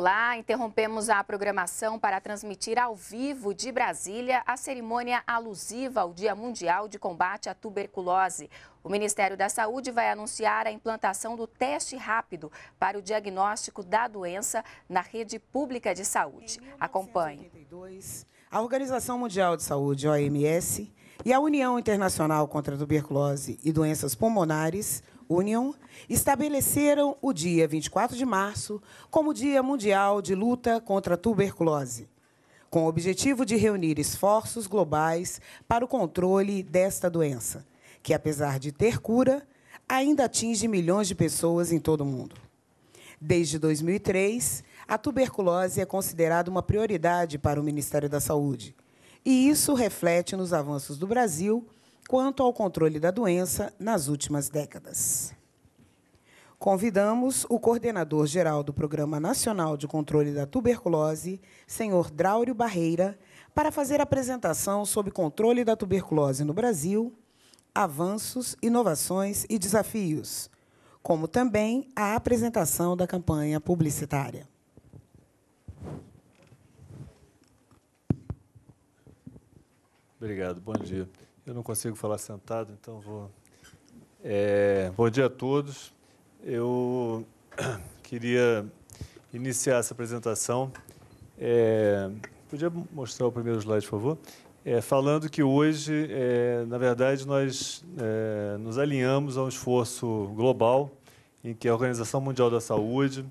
Olá, interrompemos a programação para transmitir ao vivo de Brasília a cerimônia alusiva ao Dia Mundial de Combate à Tuberculose. O Ministério da Saúde vai anunciar a implantação do teste rápido para o diagnóstico da doença na rede pública de saúde. Acompanhe. A Organização Mundial de Saúde, OMS, e a União Internacional contra a Tuberculose e Doenças Pulmonares, Union estabeleceram o dia 24 de março como Dia Mundial de Luta contra a Tuberculose, com o objetivo de reunir esforços globais para o controle desta doença, que, apesar de ter cura, ainda atinge milhões de pessoas em todo o mundo. Desde 2003, a tuberculose é considerada uma prioridade para o Ministério da Saúde. E isso reflete nos avanços do Brasil quanto ao controle da doença nas últimas décadas. Convidamos o coordenador-geral do Programa Nacional de Controle da Tuberculose, senhor Dráurio Barreira, para fazer a apresentação sobre controle da tuberculose no Brasil, avanços, inovações e desafios, como também a apresentação da campanha publicitária. Obrigado, bom dia. Eu não consigo falar sentado, então vou. É, bom dia a todos. Eu queria iniciar essa apresentação. É, podia mostrar o primeiro slide, por favor? É, falando que hoje, é, na verdade, nós é, nos alinhamos a um esforço global em que a Organização Mundial da Saúde,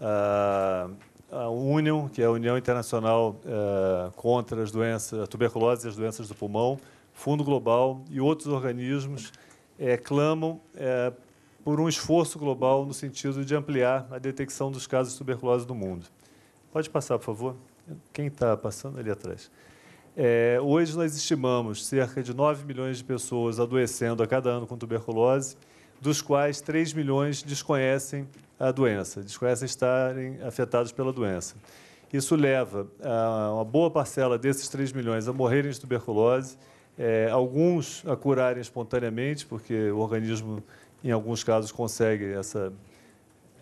a, a União, que é a União Internacional é, contra as doenças, a tuberculose e as doenças do pulmão, Fundo Global e outros organismos é, clamam é, por um esforço global no sentido de ampliar a detecção dos casos de tuberculose no mundo. Pode passar, por favor? Quem está passando ali atrás? É, hoje nós estimamos cerca de 9 milhões de pessoas adoecendo a cada ano com tuberculose, dos quais 3 milhões desconhecem a doença, desconhecem estarem afetados pela doença. Isso leva a ah, uma boa parcela desses 3 milhões a morrerem de tuberculose é, alguns a curarem espontaneamente, porque o organismo, em alguns casos, consegue essa,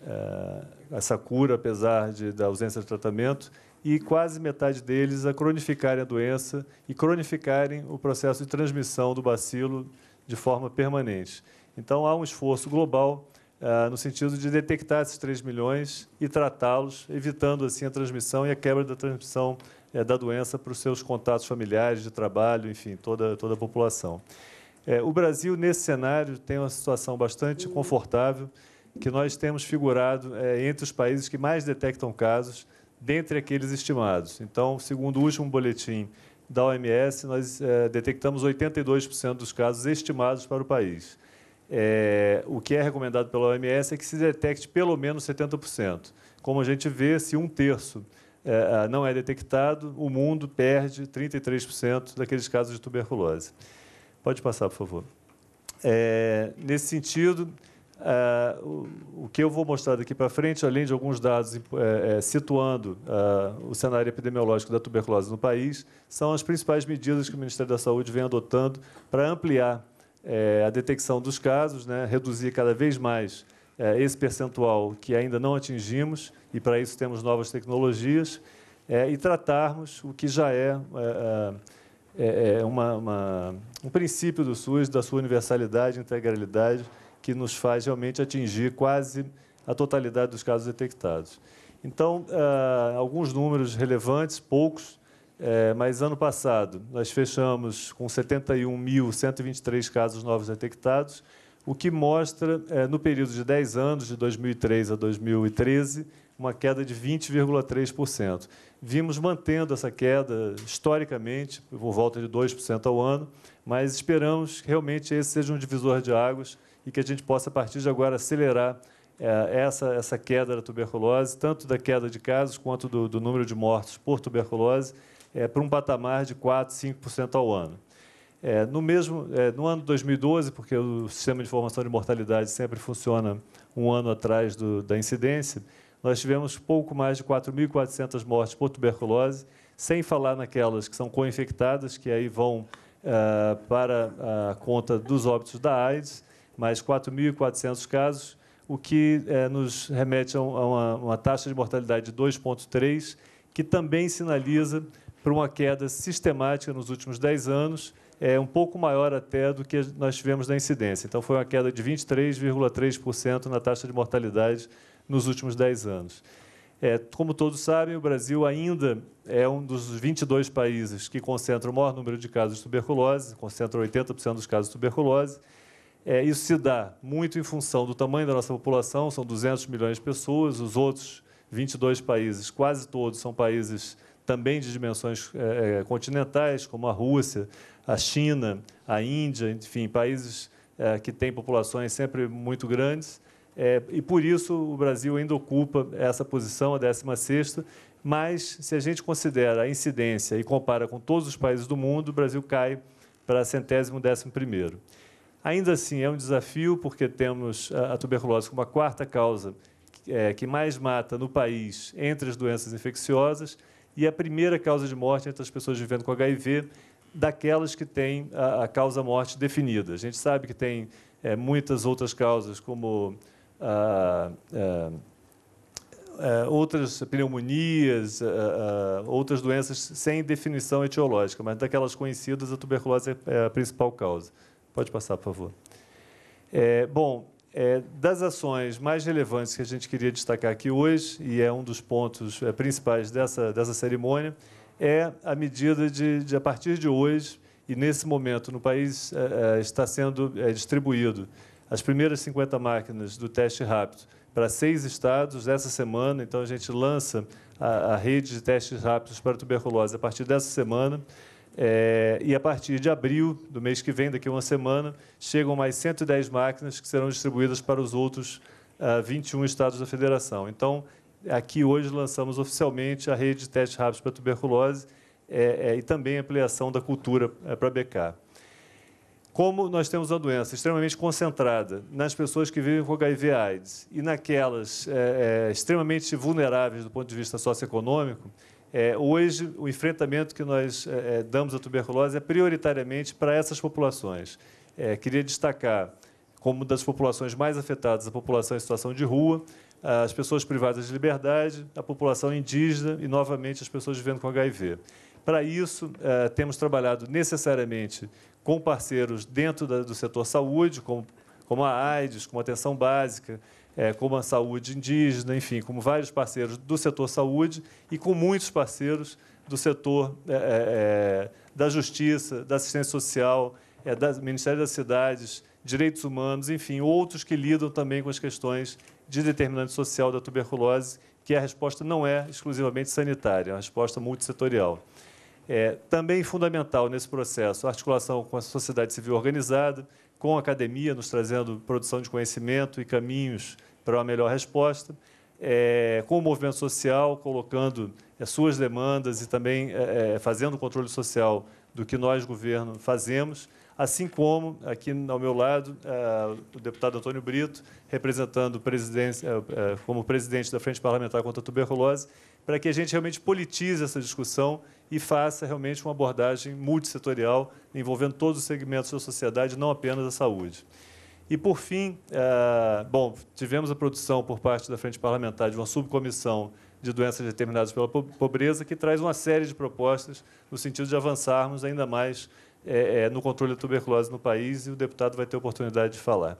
é, essa cura, apesar de, da ausência de tratamento, e quase metade deles a cronificarem a doença e cronificarem o processo de transmissão do bacilo de forma permanente. Então, há um esforço global é, no sentido de detectar esses 3 milhões e tratá-los, evitando assim a transmissão e a quebra da transmissão é, da doença para os seus contatos familiares, de trabalho, enfim, toda, toda a população. É, o Brasil, nesse cenário, tem uma situação bastante confortável, que nós temos figurado é, entre os países que mais detectam casos, dentre aqueles estimados. Então, segundo o último boletim da OMS, nós é, detectamos 82% dos casos estimados para o país. É, o que é recomendado pela OMS é que se detecte pelo menos 70%. Como a gente vê, se um terço é, ah, não é detectado, o mundo perde 33% daqueles casos de tuberculose. Pode passar, por favor. É, nesse sentido, é, o, o, que eu vou mostrar daqui para frente, além de alguns dados é, é, situando ah, o cenário epidemiológico da tuberculose no país, são as principais medidas que o Ministério da Saúde vem adotando para ampliar é, a detecção dos casos, né, reduzir cada vez mais é, esse percentual que ainda não atingimos, e para isso temos novas tecnologias, é, e tratarmos o que já é é, é, é, é uma, uma, um princípio do SUS, da sua universalidade, integralidade, que nos faz realmente atingir quase a totalidade dos casos detectados. Então, alguns números relevantes, poucos, mas ano passado nós fechamos com 71.123 casos novos detectados o que mostra, é, no período de 10 anos, de 2003 a 2013, uma queda de 20,3%. Vimos mantendo essa queda historicamente, por volta de 2% ao ano, mas esperamos que realmente esse seja um divisor de águas e que a gente possa, a partir de agora, acelerar é, essa, essa queda da tuberculose, tanto da queda de casos quanto do, do número de mortos por tuberculose, é, para um patamar de 4%, 5% ao ano. É, no mesmo, é, no ano 2012, porque o sistema de informação de mortalidade sempre funciona um ano atrás do, da incidência, nós tivemos pouco mais de 4.400 mortes por tuberculose, sem falar naquelas que são co-infectadas, que aí vão é, para a conta dos óbitos da AIDS, mais 4.400 casos, o que é, nos remete a uma, uma taxa de mortalidade de 2,3, que também sinaliza para uma queda sistemática nos últimos 10 anos, é um pouco maior até do que nós tivemos na incidência. Então, foi uma queda de 23,3% na taxa de mortalidade nos últimos 10 anos. É, como todos sabem, o Brasil ainda é um dos 22 países que concentra o maior número de casos de tuberculose, concentra 80% dos casos de tuberculose. É, isso se dá muito em função do tamanho da nossa população, são 200 milhões de pessoas, os outros 22 países, quase todos são países também de dimensões é, é, continentais, como a Rússia, a China, a Índia, enfim, países é, que têm populações sempre muito grandes. É, e por isso o Brasil ainda ocupa essa posição, a 16 mas se a gente considera a incidência e compara com todos os países do mundo, o Brasil cai para centésimo décimo primeiro. Ainda assim, é um desafio, porque temos a, tuberculose como a quarta causa é, que mais mata no país entre as doenças infecciosas, e a primeira causa de morte é entre as pessoas vivendo com HIV daquelas que têm a, a causa-morte definida. A gente sabe que tem é, muitas outras causas, como ah, ah, é, outras pneumonias, ah, outras doenças sem definição etiológica, mas daquelas conhecidas, a tuberculose é, é a principal causa. Pode passar, por favor. É, bom, é, das ações mais relevantes que a gente queria destacar aqui hoje, e é um dos pontos é, principais dessa, dessa cerimônia, é a medida de, de, a partir de hoje, e nesse momento no país é, é está sendo é, distribuído as primeiras 50 máquinas do teste rápido para seis estados essa semana. Então, a gente lança a, a rede de testes rápidos para tuberculose a partir dessa semana. É, e a partir de abril do mês que vem, daqui a uma semana, chegam mais 110 máquinas que serão distribuídas para os outros uh, ah, 21 estados da federação. Então, aqui hoje lançamos oficialmente a rede de testes rápidos para tuberculose é, é, e também a ampliação da cultura é, para BK. Como nós temos uma doença extremamente concentrada nas pessoas que vivem com HIV/AIDS e naquelas é, é, extremamente vulneráveis do ponto de vista socioeconômico, é, hoje, o enfrentamento que nós é, é, damos à tuberculose é prioritariamente para essas populações. É, queria destacar como das populações mais afetadas a população em situação de rua, as pessoas privadas de liberdade, a população indígena e, novamente, as pessoas vivendo com HIV. Para isso, é, temos trabalhado necessariamente com parceiros dentro da, do setor saúde, como, como a AIDS, como a atenção básica, é, como a saúde indígena, enfim, como vários parceiros do setor saúde e com muitos parceiros do setor é, é, é da justiça, da assistência social, é, do Ministério das Cidades, direitos humanos, enfim, outros que lidam também com as questões de determinante social da tuberculose, que a resposta não é exclusivamente sanitária, é uma resposta multissetorial. É também fundamental nesse processo a articulação com a sociedade civil organizada, com a academia, nos trazendo produção de conhecimento e caminhos para uma melhor resposta, é, com o movimento social, colocando as é, suas demandas e também é, é, fazendo o controle social do que nós, governo, fazemos, assim como, aqui ao meu lado, é, o deputado Antônio Brito, representando presidente, é, como presidente da Frente Parlamentar contra a Tuberculose, para que a gente realmente politize essa discussão e faça realmente uma abordagem multissetorial envolvendo todos os segmentos da sociedade, não apenas a saúde. E, por fim, é, bom, tivemos a produção por parte da Frente Parlamentar de uma subcomissão de doenças determinadas pela pobreza, que traz uma série de propostas no sentido de avançarmos ainda mais é, é, no controle da tuberculose no país, e o deputado vai ter oportunidade de falar.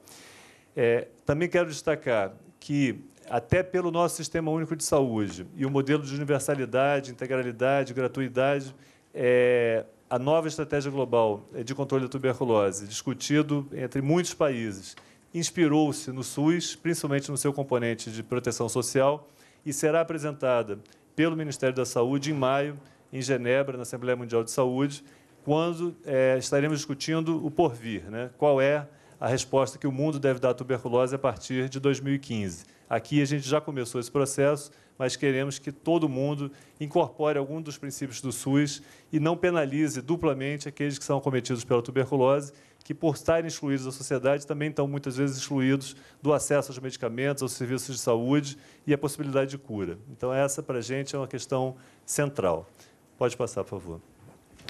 também quero destacar que até pelo nosso Sistema Único de Saúde e o modelo de universalidade, integralidade, gratuidade, é, a nova estratégia global de controle da tuberculose, discutido entre muitos países, inspirou-se no SUS, principalmente no seu componente de proteção social, e será apresentada pelo Ministério da Saúde em maio, em Genebra, na Assembleia Mundial de Saúde, quando é, estaremos discutindo o porvir, né? qual é a resposta que o mundo deve dar à tuberculose a partir de 2015 Aqui a gente já começou esse processo, mas queremos que todo mundo incorpore algum dos princípios do SUS e não penalize duplamente aqueles que são cometidos pela tuberculose, que por estarem excluídos da sociedade também estão muitas vezes excluídos do acesso aos medicamentos, aos serviços de saúde e à possibilidade de cura. Então essa para a gente é uma questão central. Pode passar, por favor.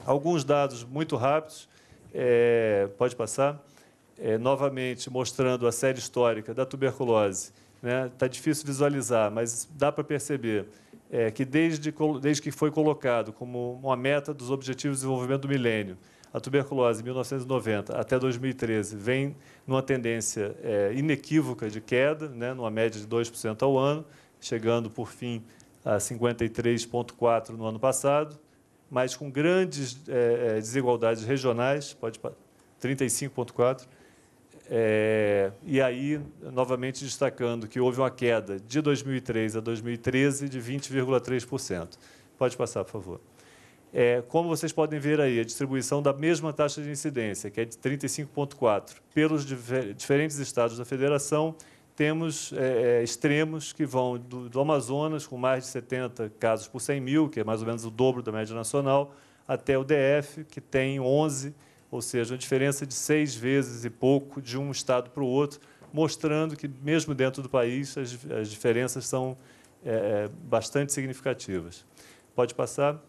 Alguns dados muito rápidos. É, pode passar. É, novamente mostrando a série histórica da tuberculose Está né? difícil visualizar, mas dá para perceber é, que desde, desde que foi colocado como uma meta dos Objetivos de Desenvolvimento do Milênio, a tuberculose em 1990 até 2013 vem numa tendência é, inequívoca de queda, né, numa média de 2% ao ano, chegando, por fim, a 53,4% no ano passado, mas com grandes é, é desigualdades regionais, pode 35,4%, é, e aí, novamente destacando que houve uma queda de 2003 a 2013 de 20,3%. Pode passar, por favor. É, como vocês podem ver aí, a distribuição da mesma taxa de incidência, que é de 35,4%, pelos difer diferentes estados da federação, temos é, é, extremos que vão do, do, Amazonas, com mais de 70 casos por 100 mil, que é mais ou menos o dobro da média nacional, até o DF, que tem 11 casos ou seja, a diferença de seis vezes e pouco de um estado para o outro, mostrando que, mesmo dentro do país, as, as diferenças são é, é bastante significativas. Pode passar?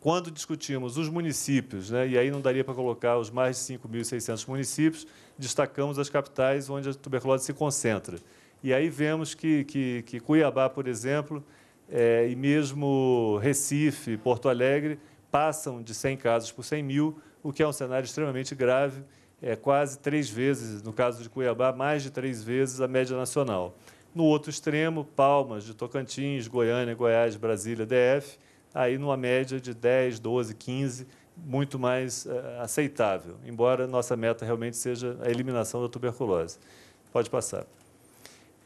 Quando discutimos os municípios, né, e aí não daria para colocar os mais de 5.600 municípios, destacamos as capitais onde a tuberculose se concentra. E aí vemos que, que, que Cuiabá, por exemplo, é, e mesmo Recife, Porto Alegre, passam de 100 casos por 100 mil, o que é um cenário extremamente grave, é quase três vezes, no caso de Cuiabá, mais de três vezes a média nacional. No outro extremo, Palmas, de Tocantins, Goiânia, Goiás, Brasília, DF, aí numa média de 10, 12, 15, muito mais uh, aceitável, embora nossa meta realmente seja a eliminação da tuberculose. Pode passar.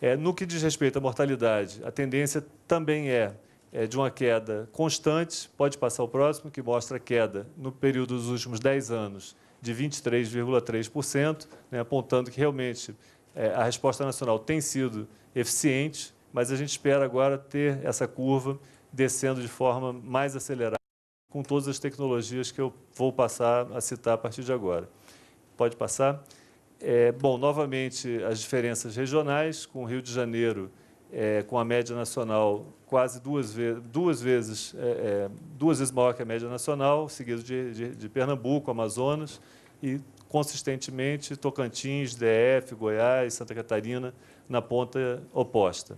É, no que diz respeito à mortalidade, a tendência também é é, de uma queda constante, pode passar o próximo, que mostra queda no período dos últimos 10 anos de 23,3%, né, apontando que realmente é, a resposta nacional tem sido eficiente, mas a gente espera agora ter essa curva descendo de forma mais acelerada com todas as tecnologias que eu vou passar a citar a partir de agora. Pode passar? É, bom, novamente, as diferenças regionais, com o Rio de Janeiro é, com a média nacional quase duas, ve duas vezes é, é, duas vezes maior que a média nacional, seguido de, de, de Pernambuco, Amazonas e consistentemente Tocantins, DF, Goiás, Santa Catarina na ponta oposta.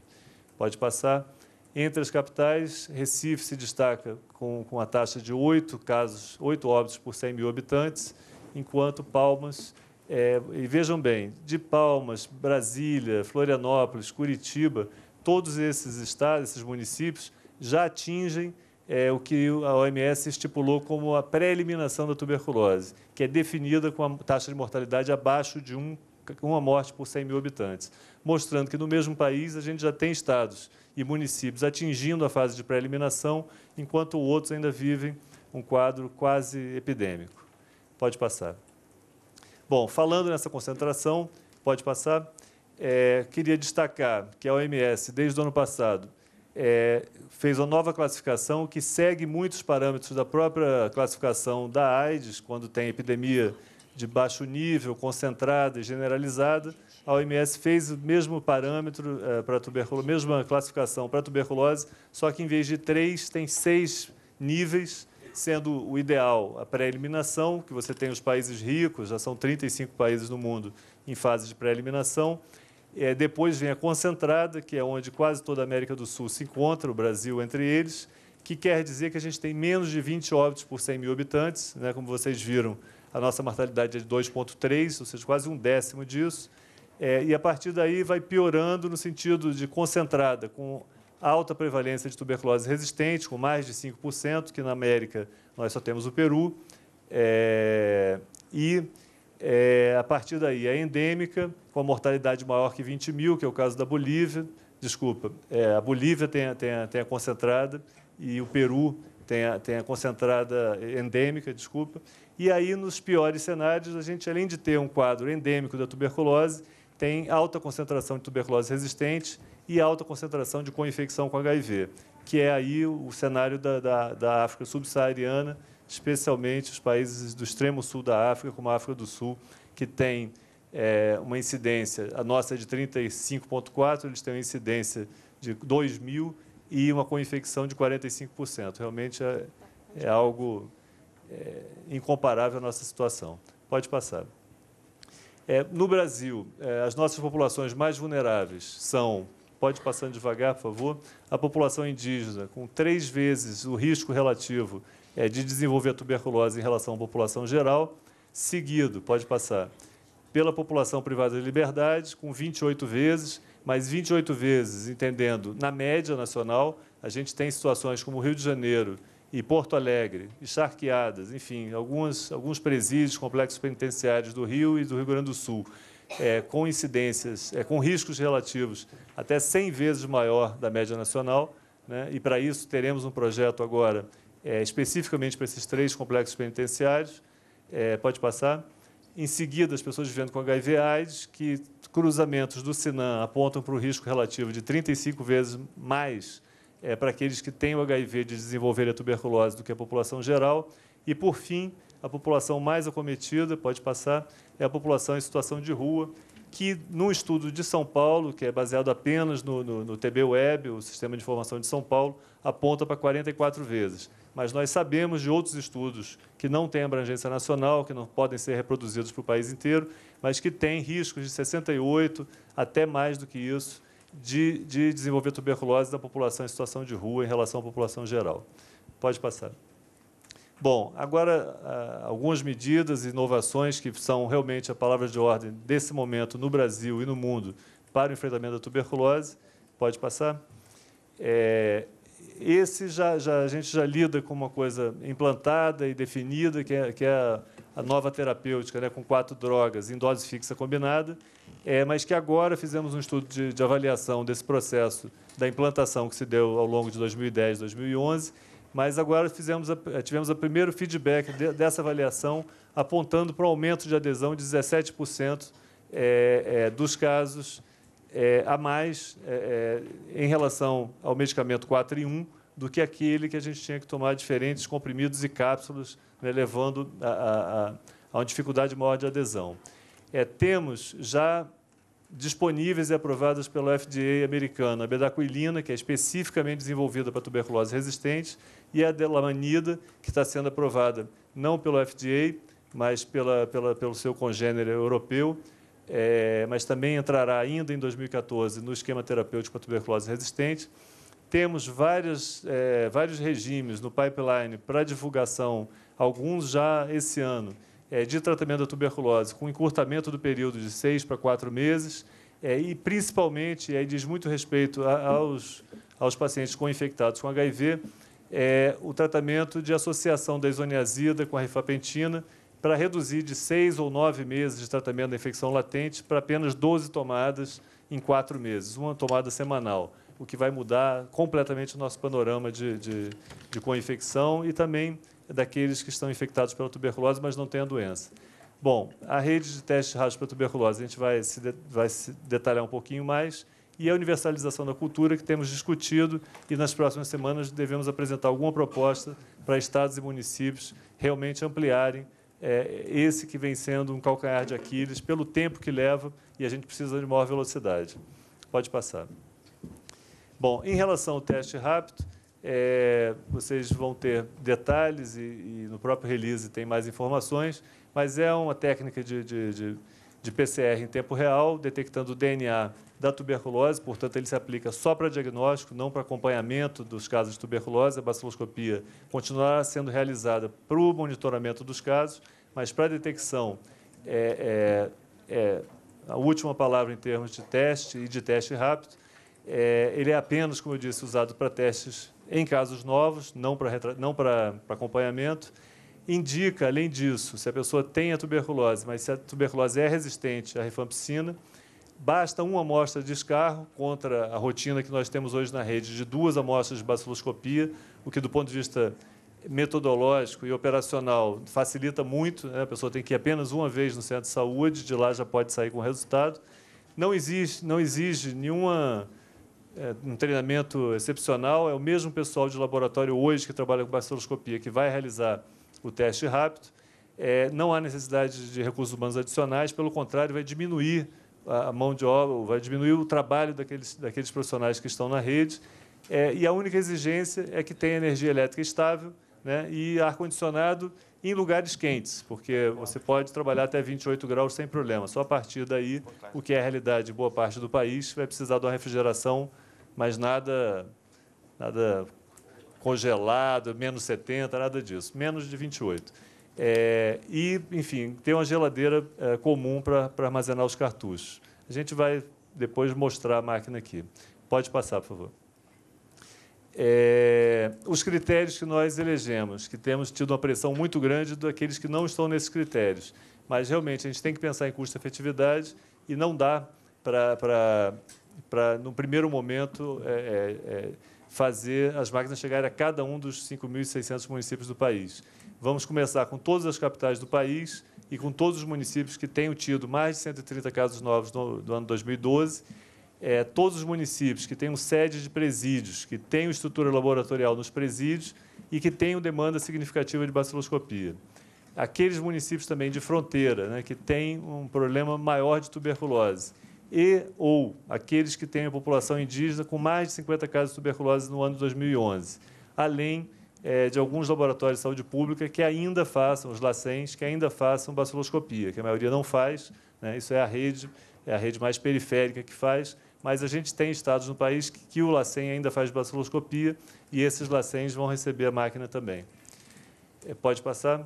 Pode passar. Entre as capitais, Recife se destaca com, com a taxa de oito casos, oito óbitos por 100 mil habitantes, enquanto Palmas, é, e vejam bem, de Palmas, Brasília, Florianópolis, Curitiba, todos esses estados, esses municípios, já atingem é, o que a OMS estipulou como a pré-eliminação da tuberculose, que é definida com a taxa de mortalidade abaixo de um, uma morte por 100 mil habitantes, mostrando que no mesmo país a gente já tem estados e municípios atingindo a fase de pré-eliminação, enquanto outros ainda vivem um quadro quase epidêmico. Pode passar. Bom, falando nessa concentração, pode passar. É, queria destacar que a OMS, desde o ano passado, é, fez uma nova classificação que segue muitos parâmetros da própria classificação da AIDS, quando tem epidemia de baixo nível, concentrada e generalizada. A OMS fez o mesmo parâmetro é, para tuberculose, mesma classificação para tuberculose, só que em vez de três, tem seis níveis, sendo o ideal a pré-eliminação, que você tem os países ricos, já são 35 países no mundo em fase de pré-eliminação, é, depois vem a concentrada, que é onde quase toda a América do Sul se encontra, o Brasil entre eles, que quer dizer que a gente tem menos de 20 óbitos por 100 mil habitantes. Né? Como vocês viram, a nossa mortalidade é de 2,3, ou seja, quase um décimo disso. É, e a partir daí vai piorando no sentido de concentrada, com alta prevalência de tuberculose resistente, com mais de 5%, que na América nós só temos o Peru. É, e é, a partir daí, é endêmica, com a mortalidade maior que 20 mil, que é o caso da Bolívia. Desculpa, é, a Bolívia tem, tem, tem a concentrada e o Peru tem a, tem a concentrada é, endêmica, desculpa. E aí, nos piores cenários, a gente, além de ter um quadro endêmico da tuberculose, tem alta concentração de tuberculose resistente e alta concentração de co-infecção com HIV, que é aí o cenário da, da, da África subsaariana, especialmente os países do extremo sul da África, como a África do Sul, que tem é, uma incidência, a nossa é de 35,4%, eles têm uma incidência de 2 mil e uma co-infecção de 45%. Realmente é, é algo é, incomparável à nossa situação. Pode passar. Eh, no Brasil, as nossas populações mais vulneráveis são pode passar devagar, por favor, a população indígena, com três vezes o risco relativo é, de desenvolver a tuberculose em relação à população geral, seguido, pode passar, pela população privada de liberdade, com 28 vezes, mas 28 vezes, entendendo, na média nacional, a gente tem situações como Rio de Janeiro e Porto Alegre, encharqueadas, enfim, algumas, alguns presídios, complexos penitenciários do Rio e do Rio Grande do Sul, é, com incidências, é, com riscos relativos até 100 vezes maior da média nacional, né? e para isso teremos um projeto agora é, especificamente para esses três complexos penitenciários. É, pode passar. Em seguida, as pessoas vivendo com HIV/AIDS, que cruzamentos do Sinan apontam para o risco relativo de 35 vezes mais é, para aqueles que têm o HIV de desenvolver a tuberculose do que a população geral. E, por fim, a população mais acometida, pode passar, é a população em situação de rua, que, num estudo de São Paulo, que é baseado apenas no, no, no TB Web, o Sistema de Informação de São Paulo, aponta para 44 vezes mas nós sabemos de outros estudos que não têm abrangência nacional, que não podem ser reproduzidos para o país inteiro, mas que têm riscos de 68 até mais do que isso de, de desenvolver tuberculose da população em situação de rua em relação à população geral. Pode passar. Bom, agora ah, algumas medidas e inovações que são realmente a palavra de ordem desse momento no Brasil e no mundo para o enfrentamento da tuberculose. Pode passar. É, esse já, já, a gente já lida com uma coisa implantada e definida, que é, que é a, nova terapêutica, né, com quatro drogas em dose fixa combinada, é, mas que agora fizemos um estudo de, de, avaliação desse processo da implantação que se deu ao longo de 2010, 2011, mas agora fizemos a, eh, tivemos o primeiro feedback de, dessa avaliação apontando para um aumento de adesão de 17% é, é, dos casos é, a mais é, é, em relação ao medicamento 4 em 1 do que aquele que a gente tinha que tomar diferentes comprimidos e cápsulas, né, levando a, a, a, uma dificuldade maior de adesão. É, temos já disponíveis e aprovadas pelo FDA americano a bedaquilina, que é especificamente desenvolvida para tuberculose resistente, e a delamanida, que está sendo aprovada não pelo FDA, mas pela, pela, pelo seu congênero europeu, é, mas também entrará ainda em 2014 no esquema terapêutico para tuberculose resistente. Temos várias, é, vários regimes no pipeline para divulgação, alguns já esse ano, é, de tratamento da tuberculose, com encurtamento do período de seis para quatro meses, é, e principalmente, aí diz muito respeito a, aos, aos pacientes com infectados com HIV, é, o tratamento de associação da isoniazida com a rifapentina, para reduzir de seis ou nove meses de tratamento da infecção latente para apenas 12 tomadas em quatro meses, uma tomada semanal, o que vai mudar completamente o nosso panorama de, de, de co-infecção e também daqueles que estão infectados pela tuberculose, mas não têm a doença. Bom, a rede de testes rápidos para tuberculose, a gente vai se, de, vai se detalhar um pouquinho mais, e a universalização da cultura, que temos discutido, e nas próximas semanas devemos apresentar alguma proposta para estados e municípios realmente ampliarem é esse que vem sendo um calcanhar de Aquiles pelo tempo que leva e a gente precisa de maior velocidade. Pode passar. Bom, em relação ao teste rápido, é, vocês vão ter detalhes e, e, no próprio release tem mais informações, mas é uma técnica de, de, de de PCR em tempo real, detectando o DNA da tuberculose, portanto, ele se aplica só para diagnóstico, não para acompanhamento dos casos de tuberculose. A baciloscopia continuará sendo realizada para o monitoramento dos casos, mas para a detecção, é, é, é, a última palavra em termos de teste e de teste rápido, é, ele é apenas, como eu disse, usado para testes em casos novos, não para, não para, para acompanhamento indica, além disso, se a pessoa tem a tuberculose, mas se a tuberculose é resistente à rifampicina, basta uma amostra de escarro contra a rotina que nós temos hoje na rede de duas amostras de baciloscopia, o que do ponto de vista metodológico e operacional facilita muito, né? a pessoa tem que ir apenas uma vez no centro de saúde, de lá já pode sair com resultado. Não exige, não exige nenhuma é, um treinamento excepcional, é o mesmo pessoal de laboratório hoje que trabalha com baciloscopia que vai realizar o teste rápido. É, não há necessidade de recursos humanos adicionais, pelo contrário, vai diminuir a mão de obra, vai diminuir o trabalho daqueles, daqueles profissionais que estão na rede. É, e a única exigência é que tenha energia elétrica estável né, e ar-condicionado em lugares quentes, porque você pode trabalhar até 28 graus sem problema. Só a partir daí, o que é a realidade de boa parte do país, vai precisar de uma refrigeração, mas nada, nada congelado, menos 70, nada disso, menos de 28. É, e, enfim, tem uma geladeira é, comum para armazenar os cartuchos. A gente vai depois mostrar a máquina aqui. Pode passar, por favor. É, os critérios que nós elegemos, que temos tido uma pressão muito grande daqueles que não estão nesses critérios. Mas, realmente, a gente tem que pensar em custo-efetividade e não dá para, no primeiro momento, é, é, é fazer as máquinas chegarem a cada um dos 5.600 municípios do país. Vamos começar com todas as capitais do país e com todos os municípios que tenham tido mais de 130 casos novos no, do ano 2012. É, todos os municípios que tenham sede de presídios, que tenham estrutura laboratorial nos presídios e que tenham demanda significativa de baciloscopia. Aqueles municípios também de fronteira, né, que têm um problema maior de tuberculose e ou aqueles que têm a população indígena com mais de 50 casos de tuberculose no ano de 2011, além é, de alguns laboratórios de saúde pública que ainda façam, os LACENs, que ainda façam baciloscopia, que a maioria não faz, né? isso é a rede, é a rede mais periférica que faz, mas a gente tem estados no país que, que o LACEN ainda faz baciloscopia e esses LACENs vão receber a máquina também. É, pode passar?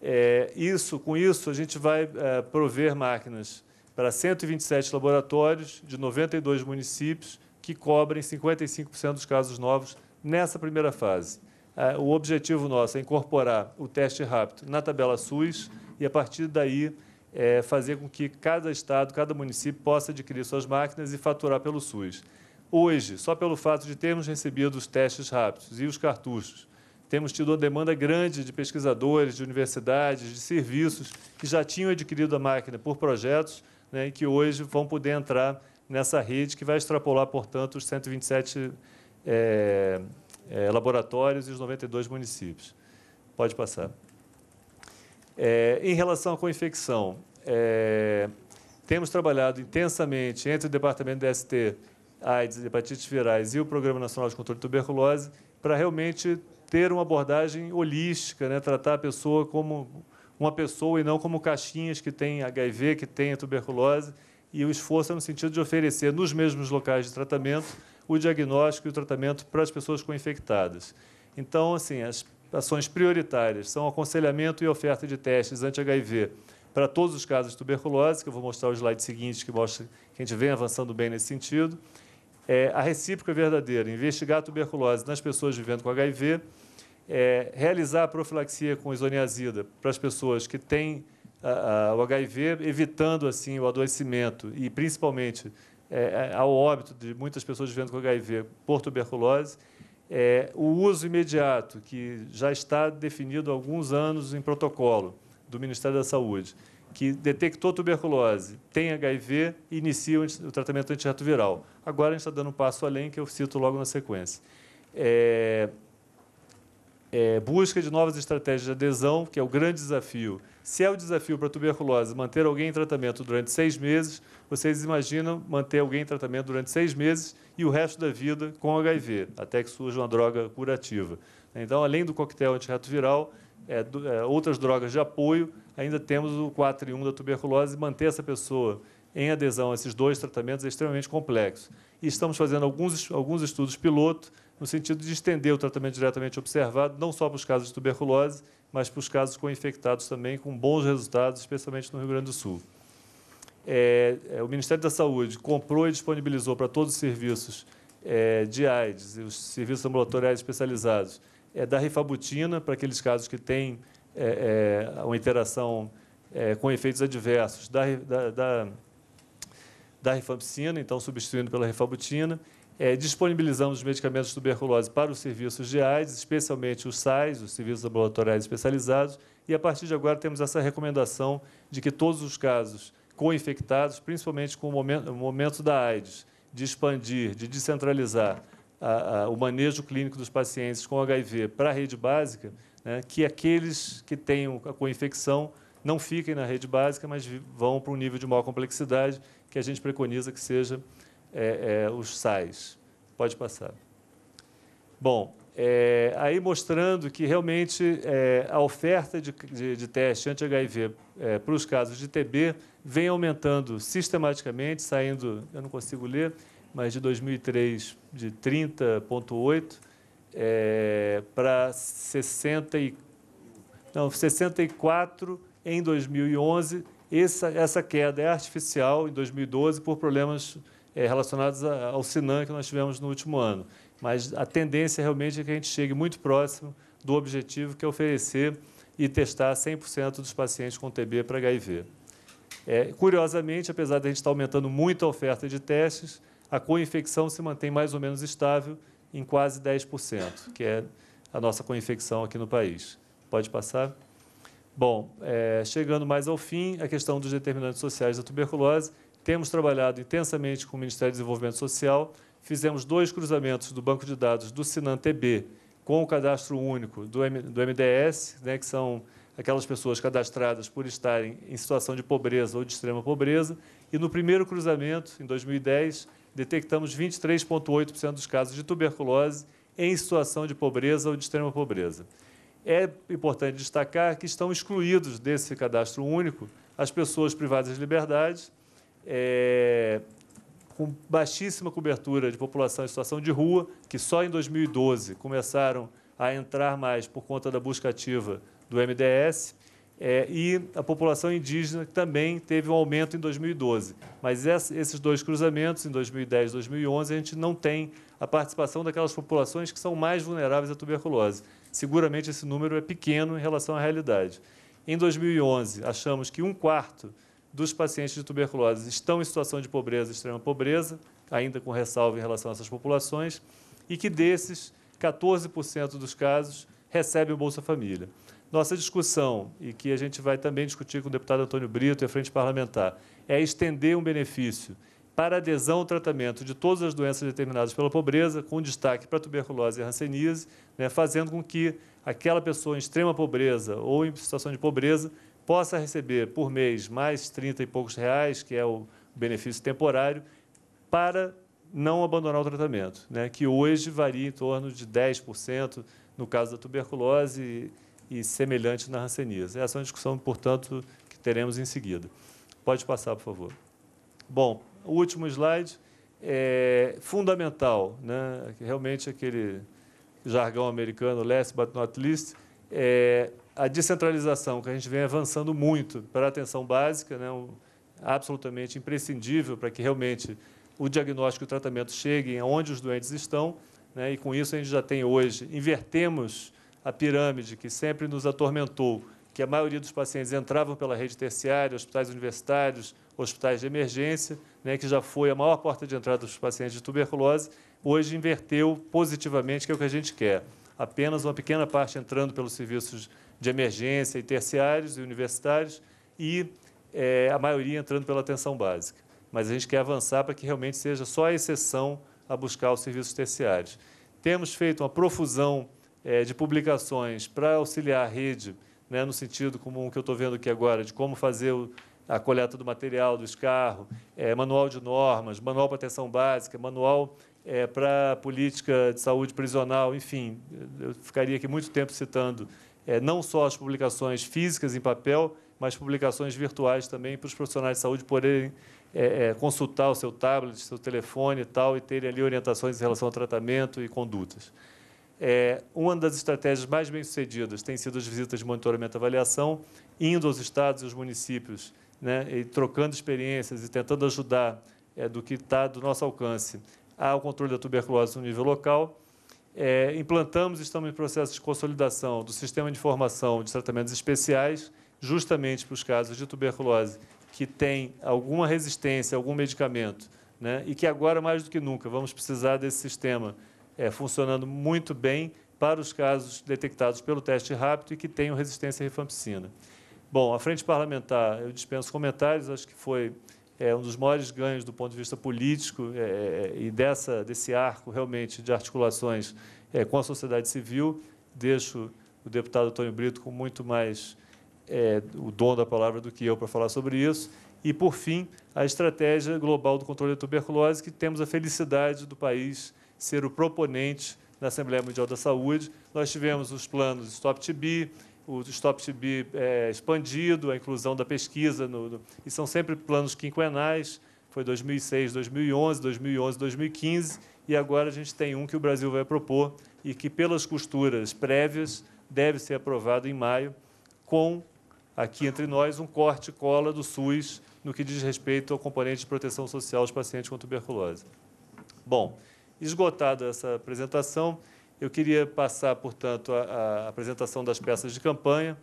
É, isso, com isso, a gente vai é, prover máquinas para 127 laboratórios de 92 municípios que cobrem 55% dos casos novos nessa primeira fase. Ah, o objetivo nosso é incorporar o teste rápido na tabela SUS e, a partir daí, é fazer com que cada estado, cada município possa adquirir suas máquinas e faturar pelo SUS. Hoje, só pelo fato de termos recebido os testes rápidos e os cartuchos, temos tido uma demanda grande de pesquisadores, de universidades, de serviços que já tinham adquirido a máquina por projetos né, que hoje vão poder entrar nessa rede, que vai extrapolar, portanto, os 127 é, é, laboratórios e os 92 municípios. Pode passar. É, em relação à co-infecção, eh, temos trabalhado intensamente entre o Departamento de ST, AIDS, hepatites virais e o Programa Nacional de Controle de Tuberculose para realmente ter uma abordagem holística, né, tratar a pessoa como uma pessoa e não como caixinhas que têm HIV, que têm tuberculose. E o esforço é no sentido de oferecer nos mesmos locais de tratamento o diagnóstico e o tratamento para as pessoas com infectadas. Então, assim, as ações prioritárias são aconselhamento e oferta de testes anti-HIV para todos os casos de tuberculose, que eu vou mostrar o slide seguinte, que mostra que a gente vem avançando bem nesse sentido. É, a recíproca é verdadeira, investigar a tuberculose nas pessoas vivendo com HIV é, realizar a profilaxia com isoniazida para as pessoas que têm a, a, o HIV, evitando assim o adoecimento e principalmente é, é, ao óbito de muitas pessoas vivendo com HIV por tuberculose. É, o uso imediato, que já está definido há alguns anos em protocolo do Ministério da Saúde, que detectou tuberculose, tem HIV, inicia o tratamento antirretroviral. Agora a gente está dando um passo além, que eu cito logo na sequência. É, é, busca de novas estratégias de adesão, que é o grande desafio. Se é o desafio para a tuberculose manter alguém em tratamento durante seis meses, vocês imaginam manter alguém em tratamento durante seis meses e o resto da vida com HIV, até que surja uma droga curativa. Então, além do coquetel antirretroviral, é, é, outras drogas de apoio, ainda temos o 4 e 1 da tuberculose. Manter essa pessoa em adesão a esses dois tratamentos é extremamente complexo. E estamos fazendo alguns, alguns estudos piloto no sentido de estender o tratamento diretamente observado, não só para os casos de tuberculose, mas para os casos com infectados também, com bons resultados, especialmente no Rio Grande do Sul. É, é, o Ministério da Saúde comprou e disponibilizou para todos os serviços é, de AIDS e os serviços ambulatoriais especializados é, da rifabutina para aqueles casos que têm é, é, uma interação é, com efeitos adversos da, da, da, da então substituindo pela rifabutina é, disponibilizamos medicamentos de tuberculose para os serviços de AIDS, especialmente os SAIS, os serviços ambulatoriais especializados, e a partir de agora temos essa recomendação de que todos os casos co-infectados, principalmente com o momento, o momento, da AIDS, de expandir, de descentralizar a, a, o manejo clínico dos pacientes com HIV para a rede básica, né, que aqueles que tenham a co-infecção não fiquem na rede básica, mas vão para um nível de maior complexidade que a gente preconiza que seja é, é, os sais. Pode passar. Bom, é, aí mostrando que realmente é, a oferta de, de, de teste anti-HIV é, para os casos de TB vem aumentando sistematicamente, saindo, eu não consigo ler, mas de 2003 de 30,8 é, para 60 e, não, 64 em 2011. Essa, essa queda é artificial em 2012 por problemas é, relacionados a, ao Sinan que nós tivemos no último ano. Mas a tendência realmente é que a gente chegue muito próximo do objetivo que é oferecer e testar 100% dos pacientes com TB para HIV. É, curiosamente, apesar de a gente estar aumentando muito a oferta de testes, a coinfecção se mantém mais ou menos estável em quase 10%, que é a nossa coinfecção aqui no país. Pode passar? Bom, é, chegando mais ao fim, a questão dos determinantes sociais da tuberculose temos trabalhado intensamente com o Ministério do Desenvolvimento Social, fizemos dois cruzamentos do banco de dados do Sinan tb com o cadastro único do, MDS, né, que são aquelas pessoas cadastradas por estarem em situação de pobreza ou de extrema pobreza, e no primeiro cruzamento, em 2010, detectamos 23,8% dos casos de tuberculose em situação de pobreza ou de extrema pobreza. É importante destacar que estão excluídos desse cadastro único as pessoas privadas de liberdade, é, com baixíssima cobertura de população em situação de rua, que só em 2012 começaram a entrar mais por conta da busca ativa do MDS, é, e a população indígena que também teve um aumento em 2012. Mas esses dois cruzamentos, em 2010 e 2011, a gente não tem a participação daquelas populações que são mais vulneráveis à tuberculose. Seguramente esse número é pequeno em relação à realidade. Em 2011, achamos que um quarto dos pacientes de tuberculose estão em situação de pobreza, extrema pobreza, ainda com ressalva em relação a essas populações, e que desses, 14% dos casos recebem o Bolsa Família. Nossa discussão, e que a gente vai também discutir com o deputado Antônio Brito e a Frente Parlamentar, é estender um benefício para adesão ao tratamento de todas as doenças determinadas pela pobreza, com destaque para tuberculose e hanseníase, né, fazendo com que aquela pessoa em extrema pobreza ou em situação de pobreza possa receber por mês mais 30 e poucos reais, que é o benefício temporário, para não abandonar o tratamento, né? que hoje varia em torno de 10% no caso da tuberculose e, e semelhante na hanseníase. Essa é uma discussão, portanto, que teremos em seguida. Pode passar, por favor. Bom, o último slide é fundamental, né? realmente aquele jargão americano, last but not least, é a descentralização, que a gente vem avançando muito para a atenção básica, né, um, absolutamente imprescindível para que realmente o diagnóstico e o tratamento cheguem aonde os doentes estão, né, e com isso a gente já tem hoje, invertemos a pirâmide que sempre nos atormentou, que a maioria dos pacientes entravam pela rede terciária, hospitais universitários, hospitais de emergência, né, que já foi a maior porta de entrada dos pacientes de tuberculose, hoje inverteu positivamente, que é o que a gente quer apenas uma pequena parte entrando pelos serviços de emergência e terciários e universitários e é, a maioria entrando pela atenção básica. Mas a gente quer avançar para que realmente seja só a exceção a buscar os serviços terciários. Temos feito uma profusão é, de publicações para auxiliar a rede, né, no sentido comum que eu estou vendo aqui agora, de como fazer o, a coleta do material, do escarro é, manual de normas, manual para atenção básica, manual é, para a política de saúde prisional, enfim, eu ficaria aqui muito tempo citando é, não só as publicações físicas em papel, mas publicações virtuais também para os profissionais de saúde poderem é, é, consultar o seu tablet, seu telefone e tal, e terem ali orientações em relação ao tratamento e condutas. É, uma das estratégias mais bem-sucedidas tem sido as visitas de monitoramento e avaliação, indo aos estados e aos municípios, né, e trocando experiências e tentando ajudar é, do que está do nosso alcance ao controle da tuberculose no nível local. É, implantamos, estamos em processo de consolidação do sistema de formação de tratamentos especiais, justamente para os casos de tuberculose que tem alguma resistência a algum medicamento, né? e que agora, mais do que nunca, vamos precisar desse sistema é, funcionando muito bem para os casos detectados pelo teste rápido e que tenham resistência à rifampicina. Bom, a frente parlamentar, eu dispenso comentários, acho que foi é um dos maiores ganhos do ponto de vista político é, é, é, e dessa, desse arco realmente de articulações é, com a sociedade civil. Deixo o deputado Antônio Brito com muito mais é, o dom da palavra do que eu para falar sobre isso. E, por fim, a estratégia global do controle da tuberculose, que temos a felicidade do país ser o proponente na Assembleia Mundial da Saúde. Nós tivemos os planos Stop TB, o Stop to Be é, expandido, a inclusão da pesquisa, no, no, e são sempre planos quinquenais, foi 2006, 2011, 2011, 2015, e agora a gente tem um que o Brasil vai propor e que, pelas costuras prévias, deve ser aprovado em maio, com, aqui entre nós, um corte-cola do SUS no que diz respeito ao componente de proteção social dos pacientes com tuberculose. Bom, esgotada essa apresentação, eu queria passar, portanto, a, a apresentação das peças de campanha,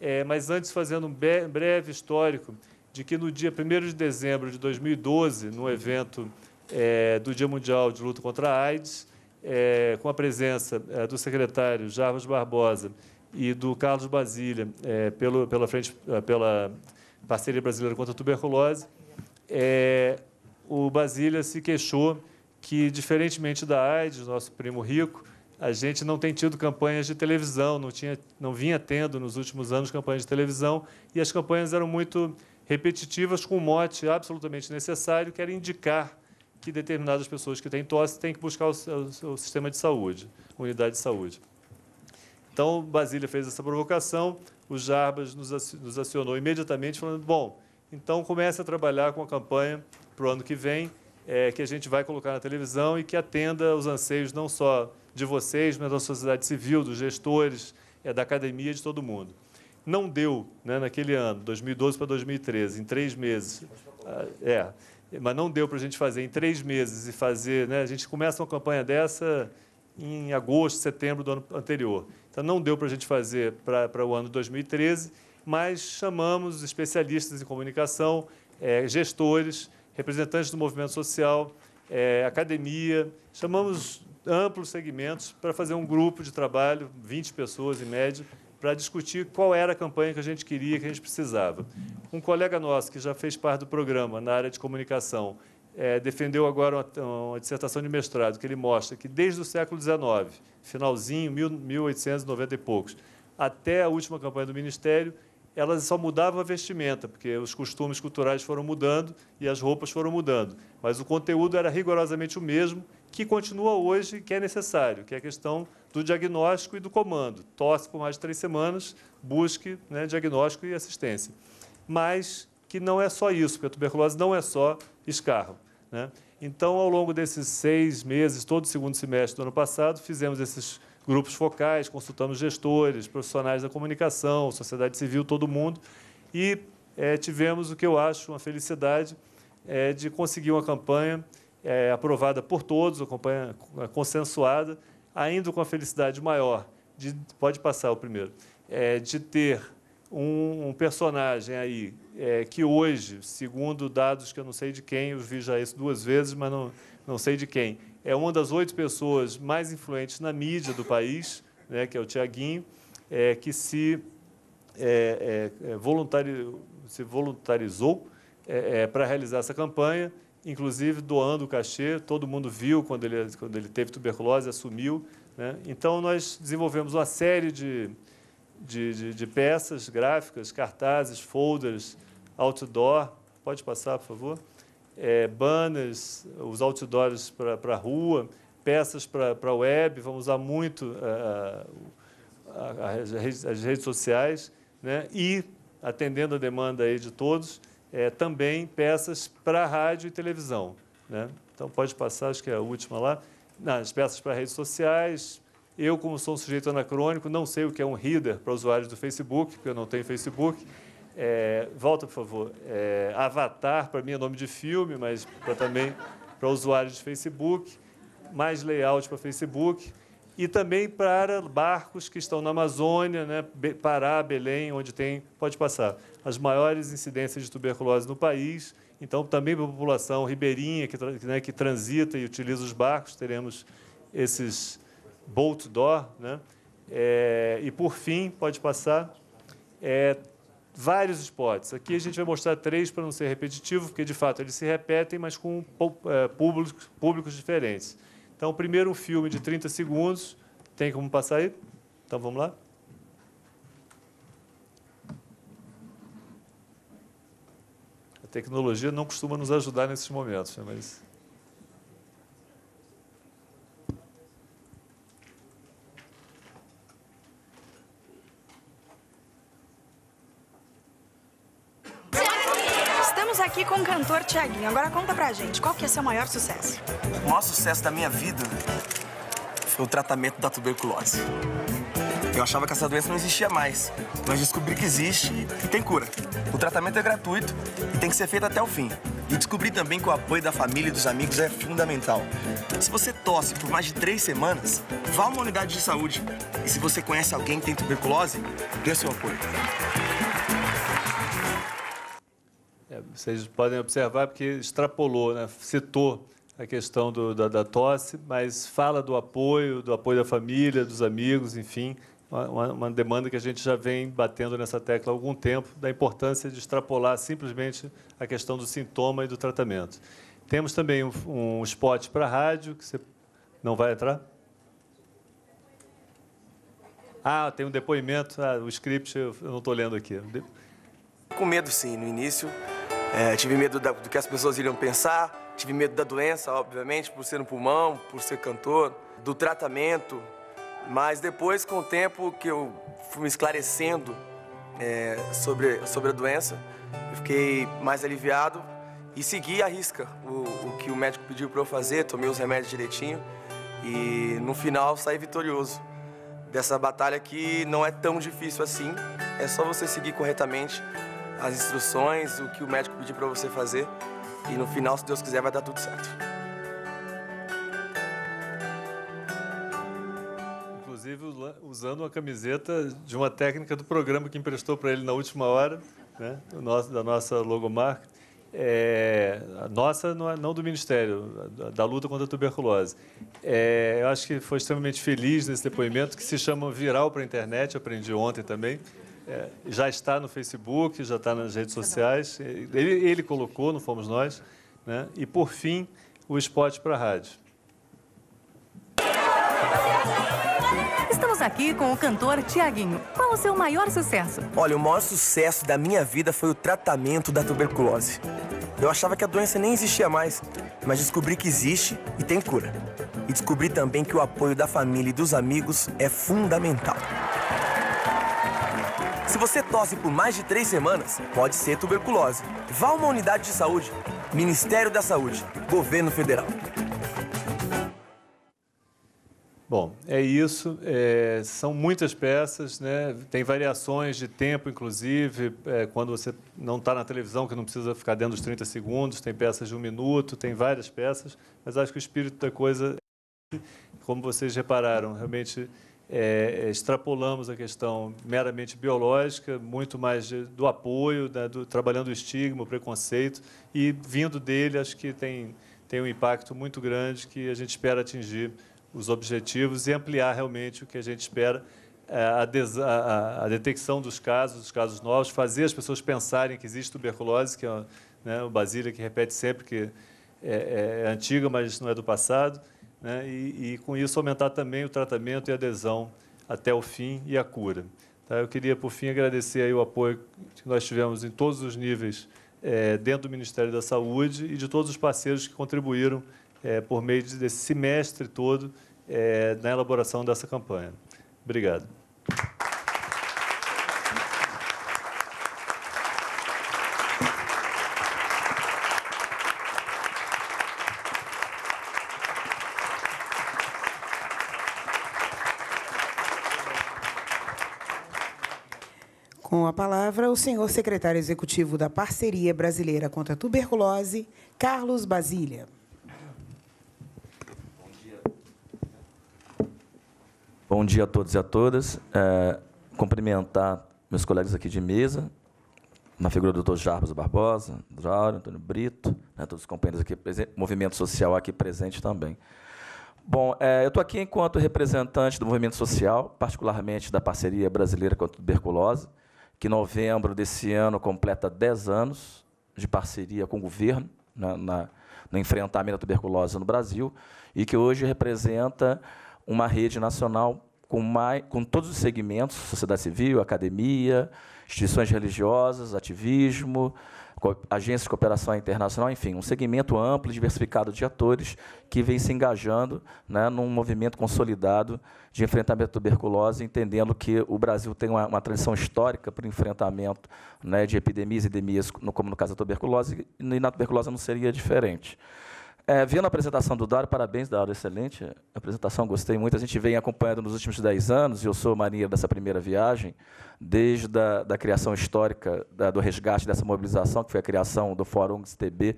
é, mas antes fazendo um breve histórico de que no dia 1 de dezembro de 2012, no evento é, do Dia Mundial de Luta contra a AIDS, é, com a presença é, do secretário Jarvis Barbosa e do Carlos Basília, é, pelo, pela, frente, é, pela Parceria Brasileira contra a Tuberculose, é, o Basília se queixou que, diferentemente da AIDS, nosso primo rico, a gente não tem tido campanhas de televisão, não, tinha, não vinha tendo nos últimos anos campanhas de televisão, e as campanhas eram muito repetitivas, com um mote absolutamente necessário, que era indicar que determinadas pessoas que têm tosse têm que buscar o, o, o sistema de saúde, unidade de saúde. Então, Basília fez essa provocação, o Jarbas nos acionou imediatamente, falando: bom, então comece a trabalhar com a campanha para o ano que vem, é, que a gente vai colocar na televisão e que atenda os anseios não só de vocês, mas né, da sociedade civil, dos gestores, é, da academia, de todo mundo. Não deu né, naquele ano, 2012 para 2013, em três meses. Ah, é, mas não deu para a gente fazer em três meses e fazer. Né, a gente começa uma campanha dessa em agosto, setembro do ano anterior. Então não deu para a gente fazer para, para o ano 2013, mas chamamos especialistas em comunicação, é, gestores, representantes do movimento social, é, academia, chamamos amplos segmentos para fazer um grupo de trabalho, 20 pessoas em média, para discutir qual era a campanha que a gente queria, que a gente precisava. Um colega nosso, que já fez parte do programa na área de comunicação, é, defendeu agora uma, uma, dissertação de mestrado, que ele mostra que desde o século XIX, finalzinho, 1890 e poucos, até a última campanha do Ministério, elas só mudavam a vestimenta, porque os costumes culturais foram mudando e as roupas foram mudando. Mas o conteúdo era rigorosamente o mesmo que continua hoje, que é necessário, que é a questão do diagnóstico e do comando. Tosse por mais de três semanas, busque né, diagnóstico e assistência. Mas que não é só isso, porque a tuberculose não é só escarro. Né? Então, ao longo desses seis meses, todo o segundo semestre do ano passado, fizemos esses grupos focais, consultamos gestores, profissionais da comunicação, sociedade civil, todo mundo, e é, tivemos o que eu acho uma felicidade é, de conseguir uma campanha é, aprovada por todos, é, consensuada, ainda com a felicidade maior, de, pode passar o primeiro, é, de ter um, um personagem aí é, que hoje, segundo dados que eu não sei de quem, eu vi já isso duas vezes, mas não, não sei de quem, é uma das oito pessoas mais influentes na mídia do país, né, que é o Tiaguinho, é, que se, é, é, é voluntari, se voluntarizou é, para realizar essa campanha inclusive doando o cachê. Todo mundo viu quando ele, quando ele teve tuberculose, assumiu. Né? Então, nós desenvolvemos uma série de, de, de, de peças gráficas, cartazes, folders, outdoor. Pode passar, por favor? É, banners, os outdoors para a rua, peças para a web. Vamos usar muito eh, eh, a, a, as redes sociais. Né? E, atendendo a demanda aí de todos, é, também peças para rádio e televisão. Né? Então, pode passar, acho que é a última lá. Nas peças para redes sociais. Eu, como sou um sujeito anacrônico, não sei o que é um reader para usuários do Facebook, porque eu não tenho Facebook. É, volta, por favor. É, Avatar, para mim, é nome de filme, mas pra, também para usuários de Facebook. Mais layout para Facebook e também para barcos que estão na Amazônia, né? Pará, Belém, onde tem, pode passar as maiores incidências de tuberculose no país. Então, também para a população ribeirinha que, né, que transita e utiliza os barcos, teremos esses bolt door. Né? É, e, por fim, pode passar, é, vários spots. Aqui a gente vai mostrar três para não ser repetitivo, porque, de fato, eles se repetem, mas com é, públicos, públicos diferentes. Então, primeiro um filme de 30 segundos. Tem como passar aí? Então, vamos lá. A tecnologia não costuma nos ajudar nesses momentos, né? mas aqui com o cantor Tiaguinho. Agora conta pra gente, qual que é seu maior sucesso? O maior sucesso da minha vida foi o tratamento da tuberculose. Eu achava que essa doença não existia mais, mas então descobri que existe e tem cura. O tratamento é gratuito e tem que ser feito até o fim. E descobri também que o apoio da família e dos amigos é fundamental. Se você tosse por mais de três semanas, vá a uma unidade de saúde. E se você conhece alguém que tem tuberculose, dê seu apoio. É, vocês podem observar porque extrapolou, né? citou a questão do, da, da tosse, mas fala do apoio, do apoio da família, dos amigos, enfim, uma, uma, demanda que a gente já vem batendo nessa tecla há algum tempo, da importância de extrapolar simplesmente a questão do sintoma e do tratamento. Temos também um, um spot para rádio, que você não vai entrar? Ah, tem um depoimento, ah, o script eu, não estou lendo aqui. Com medo, sim, no início. É, tive medo da, do que as pessoas iriam pensar, tive medo da doença, obviamente, por ser no pulmão, por ser cantor, do tratamento, mas depois, com o tempo que eu fui me esclarecendo é, sobre, sobre a doença, eu fiquei mais aliviado e segui a risca o, o que o médico pediu para eu fazer, tomei os remédios direitinho e no final saí vitorioso dessa batalha que não é tão difícil assim. É só você seguir corretamente as instruções, o que o médico pediu para você fazer e no final, se Deus quiser, vai dar tudo certo. inclusive usando uma camiseta de uma técnica do programa que emprestou para ele na última hora, né? nosso, da nossa logomarca. É, nossa, é, não, do Ministério, da, luta contra a tuberculose. É, eu acho que foi extremamente feliz nesse depoimento, que se chama Viral para a Internet, aprendi ontem também. É, já está no Facebook, já está nas redes sociais. Ele, ele colocou, não fomos nós. Né? E, por fim, o spot para a rádio aqui com o cantor Tiaguinho. Qual o seu maior sucesso? Olha, o maior sucesso da minha vida foi o tratamento da tuberculose. Eu achava que a doença nem existia mais, mas descobri que existe e tem cura. E descobri também que o apoio da família e dos amigos é fundamental. Se você tosse por mais de três semanas, pode ser tuberculose. Vá a uma unidade de saúde. Ministério da Saúde, Governo Federal. Bom, é isso. É, são muitas peças, né? tem variações de tempo, inclusive, é, quando você não está na televisão, que não precisa ficar dentro dos 30 segundos, tem peças de um minuto, tem várias peças, mas acho que o espírito da coisa, como vocês repararam, realmente é, extrapolamos a questão meramente biológica, muito mais de, do apoio, né? do, trabalhando o estigma, o preconceito, e vindo dele, acho que tem, tem um impacto muito grande que a gente espera atingir os objetivos e ampliar realmente o que a gente espera, é, a, a, a detecção dos casos, dos casos novos, fazer as pessoas pensarem que existe tuberculose, que é né, o Basília que repete sempre que é, é, é, antiga, mas não é do passado, né, e, e com isso aumentar também o tratamento e a adesão até o fim e a cura. Tá, eu queria, por fim, agradecer o apoio que nós tivemos em todos os níveis é, dentro do Ministério da Saúde e de todos os parceiros que contribuíram é, por meio desse semestre todo é, na elaboração dessa campanha. Obrigado. Com a palavra, o senhor secretário executivo da Parceria Brasileira contra a Tuberculose, Carlos Basília. Bom dia a todos e a todas. É, cumprimentar meus colegas aqui de mesa, na figura do Dr. Jarbas Barbosa, Drauro, Antônio Brito, né, todos os companheiros aqui presentes, movimento social aqui presente também. Bom, é, eu estou aqui enquanto representante do movimento social, particularmente da Parceria Brasileira contra a Tuberculose, que em novembro desse ano completa 10 anos de parceria com o governo na, né, na, no enfrentamento à tuberculose no Brasil e que hoje representa uma rede nacional com, mais, com todos os segmentos, sociedade civil, academia, instituições religiosas, ativismo, agências de cooperação internacional, enfim, um segmento amplo, diversificado de atores que vem se engajando né, num movimento consolidado de enfrentamento à tuberculose, entendendo que o Brasil tem uma, uma tradição histórica para o enfrentamento né, de epidemias e endemias, como no caso da tuberculose, e na tuberculose não seria diferente. É, vendo a apresentação do Dário, parabéns, Dário, excelente apresentação, gostei muito. A gente vem acompanhando nos últimos 10 anos, e eu sou marinheiro dessa primeira viagem, desde da, da criação histórica, da, do resgate dessa mobilização, que foi a criação do Fórum STB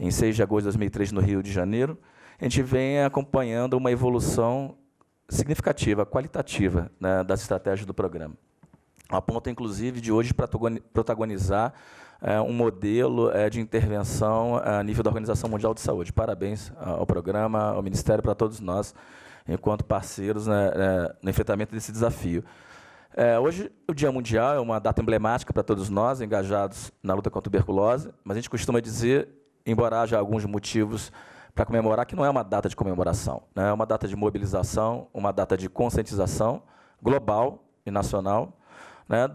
em 6 de agosto de 2003, no Rio de Janeiro. A gente vem acompanhando uma evolução significativa, qualitativa, né, das estratégias do programa. A ponto, inclusive, de hoje protagonizar é, um modelo é, de intervenção é, a nível da Organização Mundial de Saúde. Parabéns é, ao programa, ao Ministério, para todos nós, enquanto parceiros né, é, no enfrentamento desse desafio. É, hoje, o Dia Mundial é uma data emblemática para todos nós engajados na luta contra a tuberculose, mas a gente costuma dizer, embora haja alguns motivos para comemorar, que não é uma data de comemoração, né? é uma data de mobilização, uma data de conscientização global e nacional, né?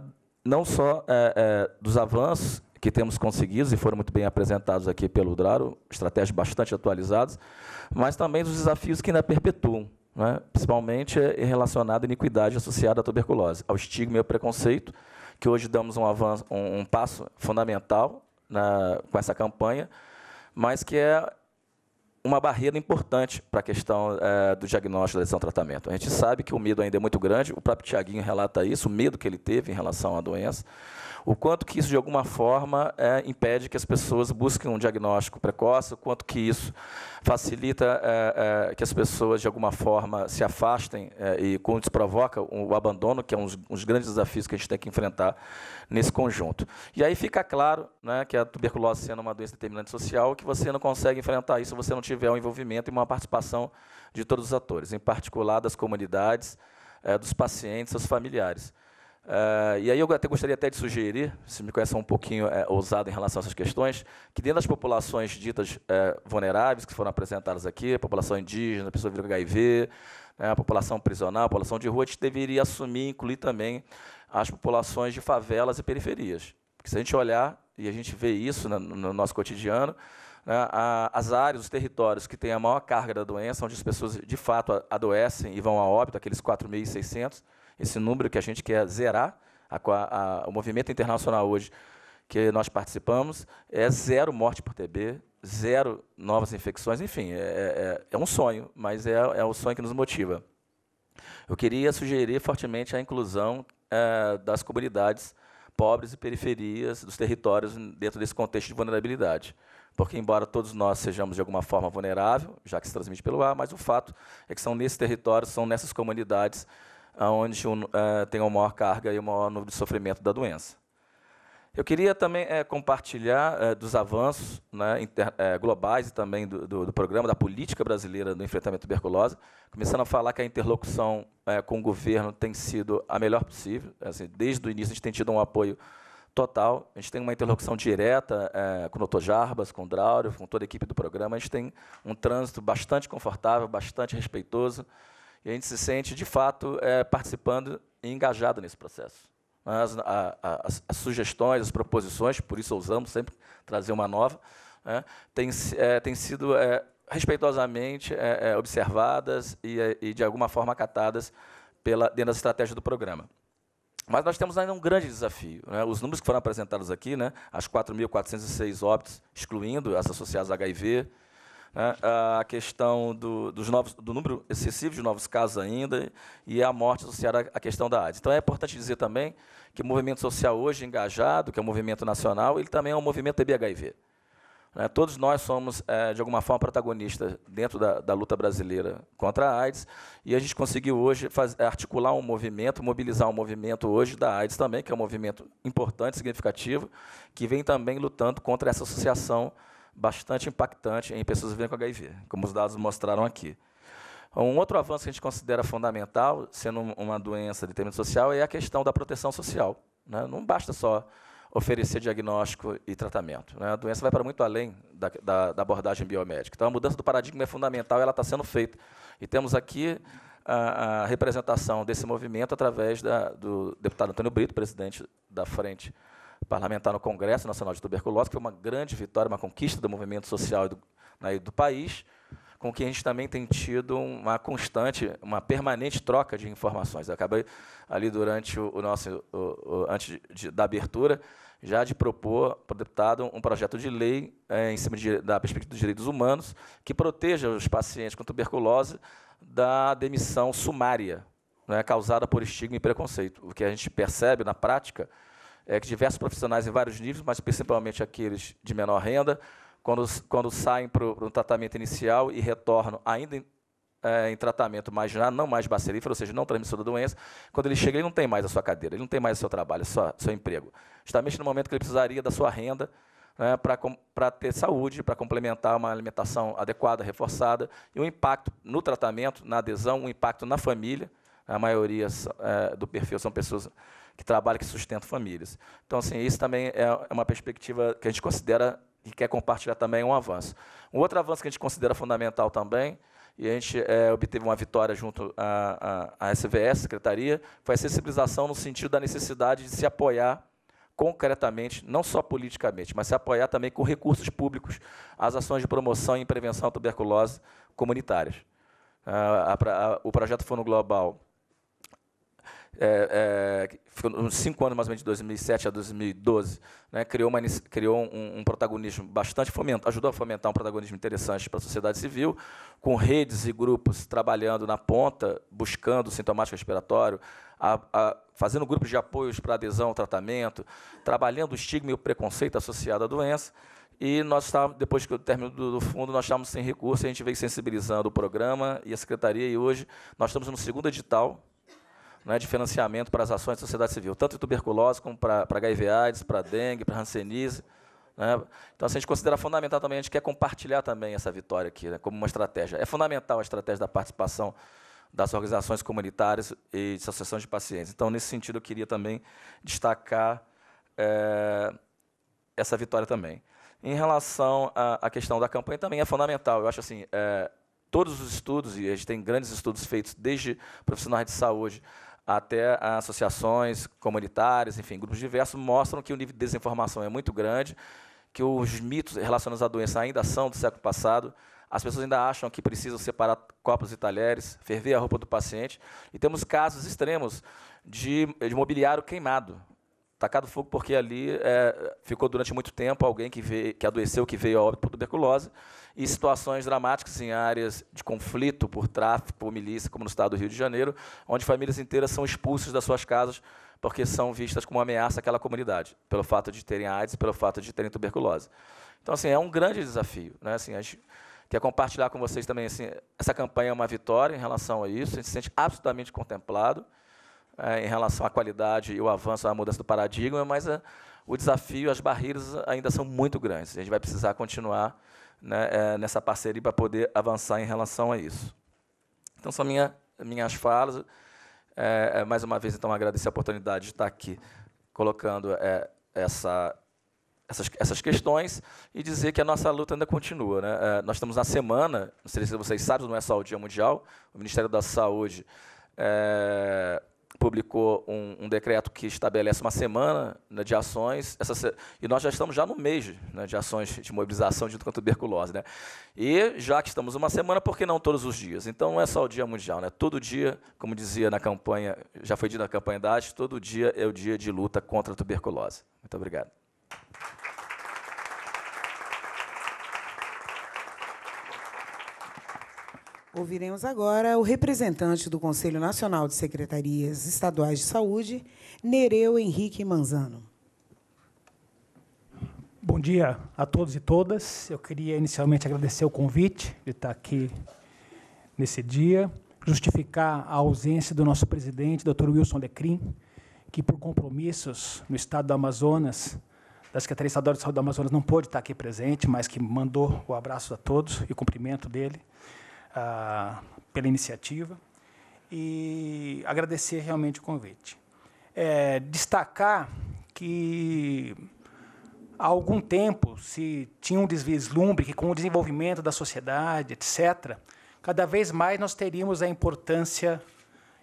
não só é, é, dos avanços que temos conseguido e foram muito bem apresentados aqui pelo Draro, estratégias bastante atualizadas, mas também dos desafios que ainda perpetuam, né? principalmente eh, relacionado à iniquidade associada à tuberculose, ao estigma e ao preconceito, que hoje damos um, avanço, um, um passo fundamental na, com essa campanha, mas que é uma barreira importante para a questão é, do diagnóstico da lesão tratamento. A gente sabe que o medo ainda é muito grande, o próprio Tiaguinho relata isso, o medo que ele teve em relação à doença, o quanto que isso, de alguma forma, é, impede que as pessoas busquem um diagnóstico precoce, o quanto que isso facilita é, é, que as pessoas, de alguma forma, se afastem é, e, com isso, provoca o, o abandono, que é um dos grandes desafios que a gente tem que enfrentar nesse conjunto. E aí fica claro né, que a tuberculose sendo uma doença determinante social, que você não consegue enfrentar isso se você não tiver um envolvimento e uma participação de todos os atores, em particular das comunidades, é, dos pacientes, dos familiares. Uh, e aí eu até gostaria até de sugerir, se me conhece um pouquinho é, ousado em relação a essas questões, que dentro das populações ditas é, vulneráveis que foram apresentadas aqui, população indígena, pessoa com HIV, né, a população prisional, a população de rua, a gente deveria assumir e incluir também as populações de favelas e periferias. Porque se a gente olhar, e a gente vê isso né, no, no nosso cotidiano, né, a, as áreas, os territórios que têm a maior carga da doença, onde as pessoas de fato adoecem e vão a óbito, aqueles 4.600, esse número que a gente quer zerar, a, a, o movimento internacional hoje que nós participamos, é zero morte por TB, zero novas infecções, enfim, é, é, é, é um sonho, mas é, é o sonho que nos motiva. Eu queria sugerir fortemente a inclusão é, das comunidades pobres e periferias dos territórios dentro desse contexto de vulnerabilidade. Porque, embora todos nós sejamos de alguma forma vulnerável, já que se transmite pelo ar, mas o fato é que são nesses territórios, são nessas comunidades onde um, eh, tem uma maior carga e o maior número de sofrimento da doença. Eu queria também é, compartilhar é, dos avanços né, inter, é, globais e também do, do, do, programa da política brasileira do enfrentamento à tuberculose, começando a falar que a interlocução com o governo tem sido a melhor possível. Assim, desde o início, a gente tem tido um apoio total. A gente tem uma interlocução direta com o doutor Jarbas, com o Drauro, com toda a equipe do programa. A gente tem um trânsito bastante confortável, bastante respeitoso e a gente se sente, de fato, é, participando e engajado nesse processo. As, a, a, as, sugestões, as proposições, por isso ousamos sempre trazer uma nova, né, têm é, tem sido é, respeitosamente é, é observadas e, é, e, de alguma forma, acatadas pela, dentro das estratégias do programa. Mas nós temos ainda um grande desafio. Né? Os números que foram apresentados aqui, né? as 4.406 óbitos, excluindo as associadas a HIV, né, a questão do, dos novos, do número excessivo de novos casos ainda e a morte associada à questão da AIDS. Então, é importante dizer também que o movimento social hoje engajado, que é o movimento nacional, ele também é um movimento TBHIV. Né. Todos nós somos, é, de alguma forma, protagonistas dentro da, da, luta brasileira contra a AIDS, e a gente conseguiu hoje faz, é, articular um movimento, mobilizar um movimento hoje da AIDS também, que é um movimento importante, significativo, que vem também lutando contra essa associação bastante impactante em pessoas vivendo com HIV, como os dados mostraram aqui. Um outro avanço que a gente considera fundamental, sendo uma doença de determinante social, é a questão da proteção social. Né? Não basta só oferecer diagnóstico e tratamento. Né? A doença vai para muito além da, da, da, abordagem biomédica. Então, a mudança do paradigma é fundamental, ela está sendo feita. E temos aqui a, a representação desse movimento através da, do deputado Antônio Brito, presidente da Frente parlamentar no Congresso Nacional de Tuberculose, que foi uma grande vitória, uma conquista do movimento social do, né, do país, com que a gente também tem tido uma constante, uma permanente troca de informações. Eu acabei ali durante o, o nosso, o, o, antes de, da abertura, já de propor para o deputado um projeto de lei é, em cima de, da perspectiva dos direitos humanos que proteja os pacientes com tuberculose da demissão sumária, né, causada por estigma e preconceito. O que a gente percebe na prática é, que diversos profissionais em vários níveis, mas principalmente aqueles de menor renda, quando, quando saem para o tratamento inicial e retornam ainda em, é, em tratamento marginal, não mais bacilífero, ou seja, não transmissor da doença, quando ele chega, ele não tem mais a sua cadeira, ele não tem mais o seu trabalho, o seu, seu emprego. Justamente no momento que ele precisaria da sua renda né, para ter saúde, para complementar uma alimentação adequada, reforçada, e um impacto no tratamento, na adesão, um impacto na família. A maioria é, do perfil são pessoas que trabalha, que sustenta famílias. Então, assim, isso também é, é uma perspectiva que a gente considera e quer compartilhar também é um avanço. Um outro avanço que a gente considera fundamental também, e a gente é, obteve uma vitória junto à, à, à SVS, Secretaria, foi a sensibilização no sentido da necessidade de se apoiar concretamente, não só politicamente, mas se apoiar também com recursos públicos as ações de promoção e prevenção à tuberculose comunitárias. Ah, a, a, o projeto Fundo Global é, é, ficou cinco anos mais ou menos de 2007 a 2012, né, criou, uma, criou um, um, protagonismo bastante, fomenta, ajudou a fomentar um protagonismo interessante para a sociedade civil, com redes e grupos trabalhando na ponta, buscando sintomático respiratório, a, a, fazendo grupos de apoios para adesão ao tratamento, trabalhando o estigma e o preconceito associado à doença. E nós estávamos, depois que eu termino do, fundo, nós estávamos sem recurso, a gente veio sensibilizando o programa e a secretaria, e hoje nós estamos no segundo edital né, de financiamento para as ações da sociedade civil, tanto em tuberculose como para, para HIV-AIDS, para dengue, para hanseníase. Né? Então, assim, a gente considera fundamental também, a gente quer compartilhar também essa vitória aqui, né, como uma estratégia. É fundamental a estratégia da participação das organizações comunitárias e de associações de pacientes. Então, nesse sentido, eu queria também destacar é, essa vitória também. Em relação à, à, questão da campanha, também é fundamental. Eu acho assim, é, todos os estudos, e a gente tem grandes estudos feitos desde profissionais de saúde até associações comunitárias, enfim, grupos diversos, mostram que o nível de desinformação é muito grande, que os mitos relacionados à doença ainda são do século passado, as pessoas ainda acham que precisam separar copos e talheres, ferver a roupa do paciente, e temos casos extremos de, de mobiliário queimado, tacado fogo porque ali é, ficou durante muito tempo alguém que, veio, que adoeceu, que veio a óbito por tuberculose, e situações dramáticas em áreas de conflito por tráfico, por milícia, como no estado do Rio de Janeiro, onde famílias inteiras são expulsas das suas casas porque são vistas como uma ameaça àquela comunidade, pelo fato de terem AIDS, pelo fato de terem tuberculose. Então, assim, é um grande desafio. Né? Assim, a gente quer compartilhar com vocês também, assim, essa campanha é uma vitória em relação a isso, a gente se sente absolutamente contemplado é, em relação à qualidade e o avanço, a mudança do paradigma, mas eh, o desafio, as barreiras ainda são muito grandes. A gente vai precisar continuar né, é, nessa parceria para poder avançar em relação a isso. Então, são minha, minhas falas. É, é mais uma vez, então, agradecer a oportunidade de estar aqui colocando é, essa, essas, essas questões e dizer que a nossa luta ainda continua. Né? É, nós estamos na semana, não sei se vocês sabem, não é só o Dia Mundial, o Ministério da Saúde é, publicou um, um, decreto que estabelece uma semana né, de ações, essa, e nós já estamos já no mês né, de ações de mobilização junto com a tuberculose. Né? E já que estamos uma semana, por que não todos os dias? Então não é só o dia mundial, né? todo dia, como dizia na campanha, já foi dito na campanha da arte, todo dia é o dia de luta contra a tuberculose. Muito obrigado. Ouviremos agora o representante do Conselho Nacional de Secretarias Estaduais de Saúde, Nereu Henrique Manzano. Bom dia a todos e todas. Eu queria inicialmente agradecer o convite de estar aqui nesse dia, justificar a ausência do nosso presidente, Dr. Wilson Lecrim, que por compromissos no estado do Amazonas, da Secretaria Estadual de Saúde do Amazonas não pôde estar aqui presente, mas que mandou o abraço a todos e o cumprimento dele. Ah, pela iniciativa e agradecer realmente o convite. É, destacar que há algum tempo se tinha um deslumbre que com o desenvolvimento da sociedade, etc., cada vez mais nós teríamos a importância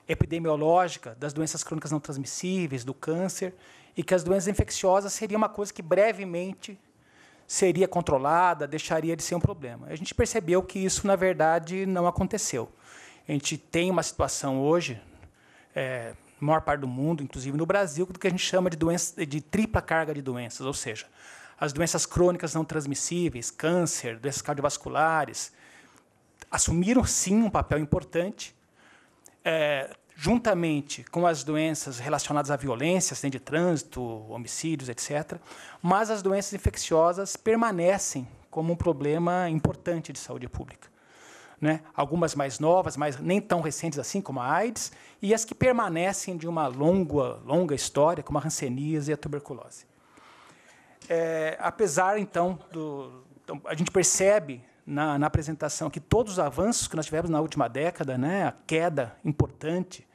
epidemiológica das doenças crônicas não transmissíveis, do câncer, e que as doenças infecciosas seria uma coisa que brevemente seria controlada, deixaria de ser um problema. A gente percebeu que isso, na verdade, não aconteceu. A gente tem uma situação hoje, é, maior parte do mundo, inclusive no Brasil, do que a gente chama de, doença, de tripla carga de doenças, ou seja, as doenças crônicas não transmissíveis, câncer, doenças cardiovasculares, assumiram sim um papel importante, é, juntamente com as doenças relacionadas à violência, acidente de trânsito, homicídios, etc. Mas as doenças infecciosas permanecem como um problema importante de saúde pública. Né? Algumas mais novas, mas nem tão recentes assim, como a AIDS, e as que permanecem de uma longa, longa história, como a hanseníase e a tuberculose. É, apesar, então, do, então, a gente percebe na, na, apresentação que todos os avanços que nós tivemos na última década, né, a queda importante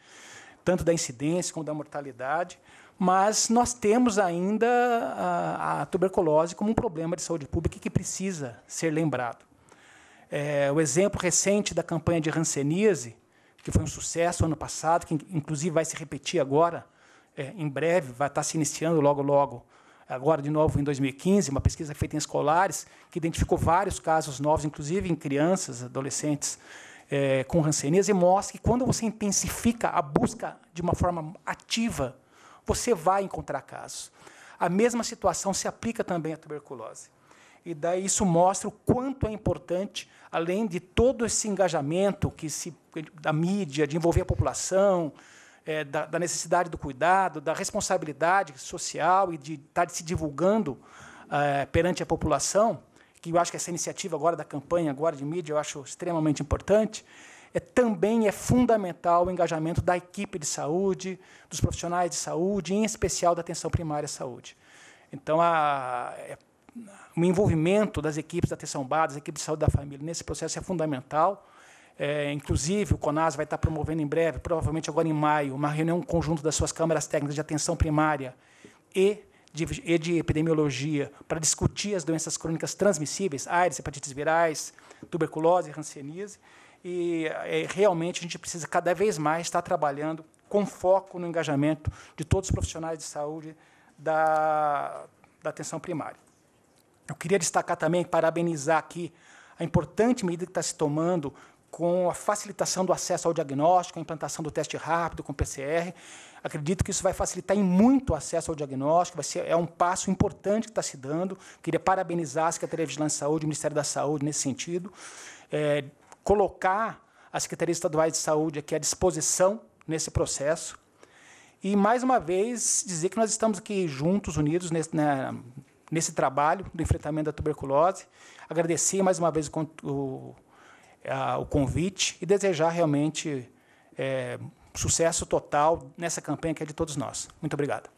tanto da incidência como da mortalidade, mas nós temos ainda a, a tuberculose como um problema de saúde pública que precisa ser lembrado. É, o exemplo recente da campanha de Hanseníase, que foi um sucesso ano passado, que inclusive vai se repetir agora, é, em breve, vai estar se iniciando logo, logo, agora de novo em 2015, uma pesquisa feita em escolares, que identificou vários casos novos, inclusive em crianças, adolescentes, é, com rancenese mostra que quando você intensifica a busca de uma forma ativa, você vai encontrar casos. A mesma situação se aplica também à tuberculose. E daí isso mostra o quanto é importante, além de todo esse engajamento que se, da mídia, de envolver a população, é, da, da, necessidade do cuidado, da responsabilidade social e de estar tá se divulgando é, perante a população, que eu acho que essa iniciativa agora da campanha agora de mídia eu acho extremamente importante, é, também é fundamental o engajamento da equipe de saúde, dos profissionais de saúde, em especial da atenção primária à saúde. Então, a, é, o envolvimento das equipes da atenção básica, das equipes de saúde da família nesse processo é fundamental. É, inclusive, o CONAS vai estar promovendo em breve, provavelmente agora em maio, uma reunião conjunto das suas câmaras técnicas de atenção primária e de, de epidemiologia para discutir as doenças crônicas transmissíveis, AIDS, hepatites virais, tuberculose, hanseníase, e é, realmente a gente precisa cada vez mais estar trabalhando com foco no engajamento de todos os profissionais de saúde da, da atenção primária. Eu queria destacar também, parabenizar aqui a importante medida que está se tomando com a facilitação do acesso ao diagnóstico, a implantação do teste rápido com PCR Acredito que isso vai facilitar em muito o acesso ao diagnóstico, vai ser, é um passo importante que está se dando. Queria parabenizar a Secretaria de Vigilância e Saúde, o Ministério da Saúde nesse sentido. É, colocar as Secretarias Estaduais de Saúde aqui à disposição nesse processo. E, mais uma vez, dizer que nós estamos aqui juntos, unidos nesse, né, nesse trabalho do enfrentamento da tuberculose. Agradecer mais uma vez o, o, a, o convite e desejar realmente é, sucesso total nessa campanha que é de todos nós. Muito obrigado.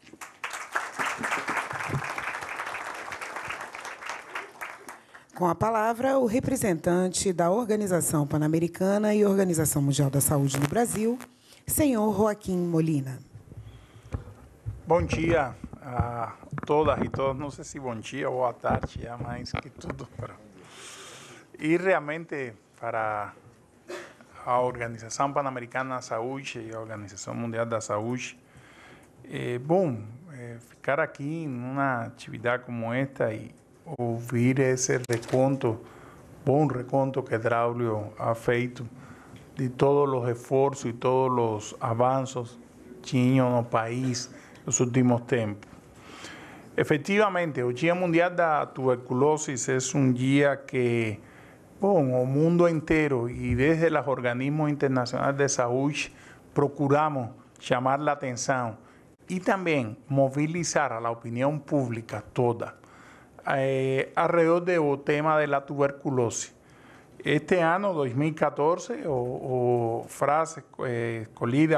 Com a palavra, o representante da Organização Pan-Americana e Organização Mundial da Saúde no Brasil, senhor Joaquim Molina. Bom dia a todas e todos. Não sei se bom dia ou boa tarde, é mais que tudo. E realmente, para a Organización Panamericana de y Saúde y a Organización Mundial de Saúde. Eh, boom, estar eh, aquí ficar una en una como esta y oír ese reconto, buen reconto que Draulio ha feito de todos los esfuerzos y todos los avances que en no país los últimos tiempos. Efectivamente, el Día Mundial la Tuberculosis es un día que o mundo entero y desde los organismos internacionales de salud procuramos llamar la atención y también movilizar a la opinión pública toda eh, alrededor del tema de la tuberculosis. Este año 2014, o, frase eh,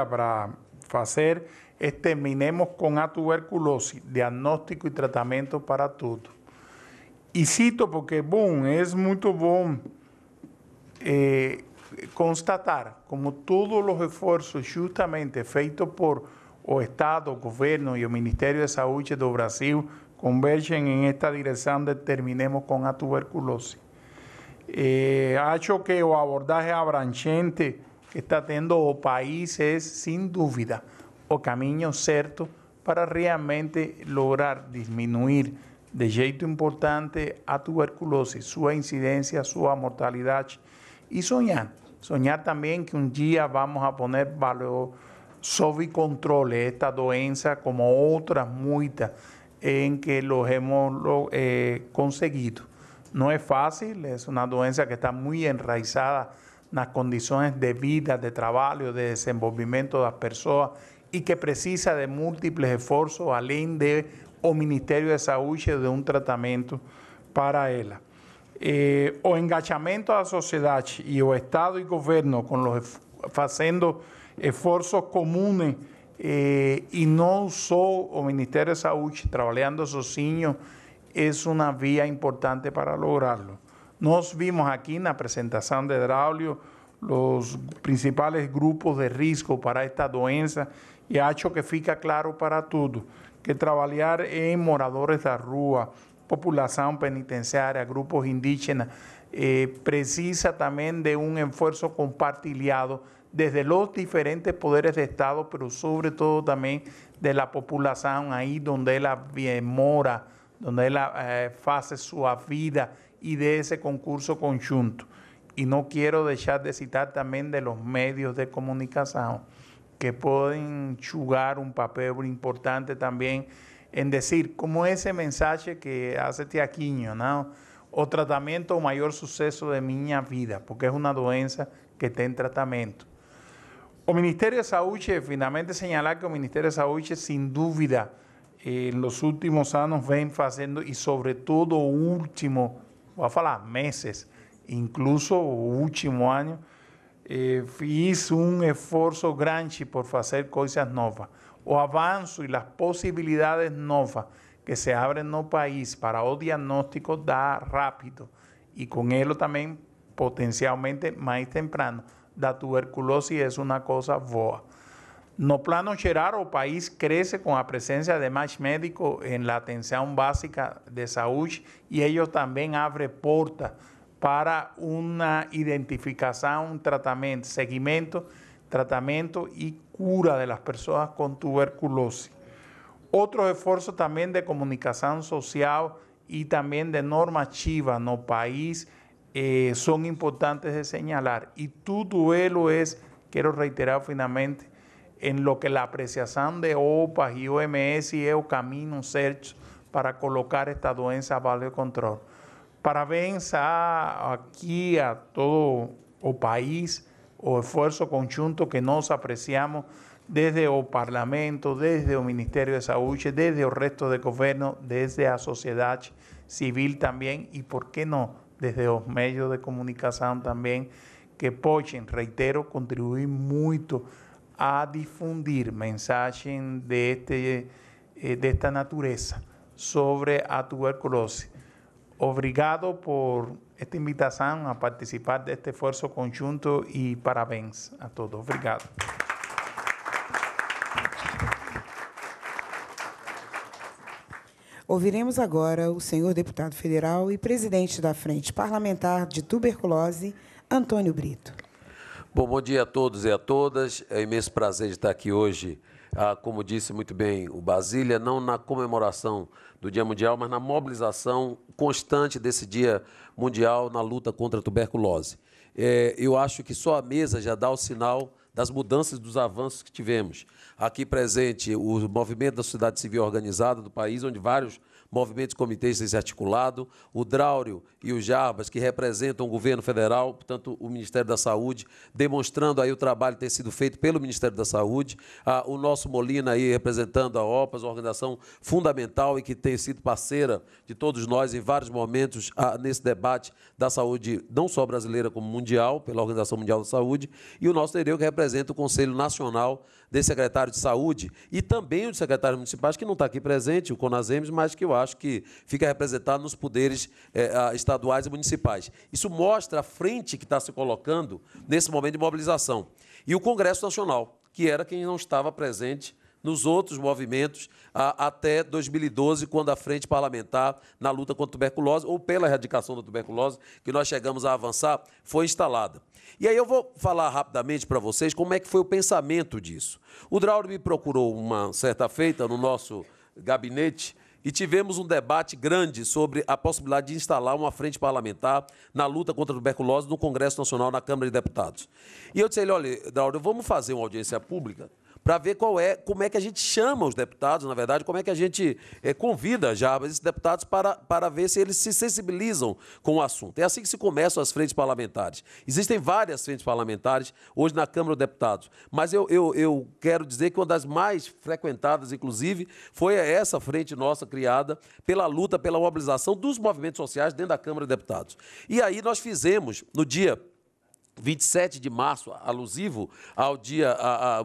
para hacer es terminemos con la tuberculosis, diagnóstico y tratamiento para todos. Y cito porque es muy mucho bom eh, constatar como todos los esfuerzos justamente feitos por o Estado, gobierno y y o e Ministerio de Saúde do Brasil convergen en em esta dirección de terminemos con la tuberculosis. Eh, acho que o abordaje abrangente que está teniendo o país es sin dúvida, o camino cierto para realmente lograr disminuir de jeito importante a tuberculosis, su incidencia, su mortalidad y soñar. Soñar también que un día vamos a poner valor sobre control esta doença como otras muchas en que los hemos eh, conseguido. No es fácil, es una doença que está muy enraizada en las condiciones de vida, de trabajo, de desenvolvimiento de las personas y que precisa de múltiples esfuerzos, além de o Ministerio de salud de un tratamiento para ella. Eh, o a la sociedad y o Estado y gobierno con los, haciendo esfuerzos comunes eh, y no solo solo o Ministerio de Saúde trabajando sozinho es una vía importante para lograrlo. Nos vimos aquí en la presentación de Draulio los principales grupos de riesgo para esta doença ha hecho que fica claro para todos que trabajar en moradores la rúa, población penitenciaria, grupos indígenas, eh, precisa también de un esfuerzo compartilhado desde los diferentes poderes de Estado, pero sobre todo también de la población ahí donde ella mora, donde ella eh, hace su vida y de ese concurso conjunto. Y no quiero dejar de citar también de los medios de comunicación que pueden jugar un papel importante también en decir, como ese mensaje que hace Tiaquiño, este ¿no? o tratamiento o mayor suceso de mi vida, porque es una doença que en tratamiento. O Ministerio de Salud, finalmente señalar que el Ministerio de Salud, sin duda, eh, en los últimos años, ven haciendo, y sobre todo último, a hablar meses, incluso último año eh, un esfuerzo esfuerzo grande por hacer cosas nuevas. O avanzo y las posibilidades nuevas que se en no país para o diagnóstico da rápido y con ello también potencialmente más temprano da tuberculosis es una cosa boa. No plano general, o país crece con la presencia de más médicos en la atención básica de salud y ellos también abren puertas para una identificación, tratamiento, seguimiento, tratamiento y cura de las personas con tuberculosis. Otros esfuerzos también de comunicación social y también de norma chiva, no país, eh, son importantes de señalar. Y tu duelo es, quiero reiterar finalmente, en lo que la apreciación de OPAS y e OMS y el camino search para colocar esta doença bajo de control. Parabéns a, aquí a todo o país o esfuerzo conjunto que nos apreciamos desde o Parlamento, desde o Ministerio de Salud, desde o resto de gobierno, desde la sociedad civil también, y por qué no, desde los medios de comunicación también, que pueden, reitero, contribuir mucho a difundir mensajes de, este, eh, de esta naturaleza sobre la tuberculosis. obrigado por esta invitação a participar deste esforço conjunto e parabéns a todos. Obrigado. Ouviremos agora o senhor deputado federal e presidente da Frente Parlamentar de Tuberculose, Antônio Brito. Bom, bom dia a todos e a todas. É um imenso prazer estar aqui hoje, ah, como disse muito bem o Basília, não na comemoração do Dia Mundial, mas na mobilização constante desse Dia Mundial na luta contra a tuberculose. É, eu acho que só a mesa já dá o sinal das mudanças dos avanços que tivemos. Aqui presente o movimento da sociedade civil organizada do país, onde vários movimentos comitês têm se articulado, o Dráurio e o Jarbas, que representam o governo federal, portanto, o Ministério da Saúde, demonstrando aí o trabalho que tem sido feito pelo Ministério da Saúde, ah, o nosso Molina aí representando a OPAS, uma organização fundamental e que tem sido parceira de todos nós em vários momentos ah, nesse debate da saúde, não só brasileira como mundial, pela Organização Mundial da Saúde, e o nosso Nereu, que representa o Conselho Nacional de Secretários de Saúde e também os secretários municipais, que não está aqui presente, o Conazemes, mas que eu acho que fica representado nos poderes estaduais eh, ah, estaduais e municipais. Isso mostra a frente que está se colocando nesse momento de mobilização. E o Congresso Nacional, que era quem não estava presente nos outros movimentos até 2012, quando a Frente Parlamentar na luta contra a tuberculose, ou pela erradicação da tuberculose, que nós chegamos a avançar, foi instalada. E aí eu vou falar rapidamente para vocês como é que foi o pensamento disso. O Drauro me procurou uma certa feita no nosso gabinete e tivemos um debate grande sobre a possibilidade de instalar uma frente parlamentar na luta contra a tuberculose no Congresso Nacional, na Câmara de Deputados. E eu disse a ele, olha, Drauro, vamos fazer uma audiência pública para ver qual é, como é que a gente chama os deputados, na verdade, como é que a gente é, convida já esses deputados para, para ver se eles se sensibilizam com o assunto. É assim que se começam as frentes parlamentares. Existem várias frentes parlamentares hoje na Câmara dos Deputados, mas eu, eu, eu quero dizer que uma das mais frequentadas, inclusive, foi essa frente nossa criada pela luta, pela mobilização dos movimentos sociais dentro da Câmara dos Deputados. E aí nós fizemos, no dia 27 de março, alusivo ao Dia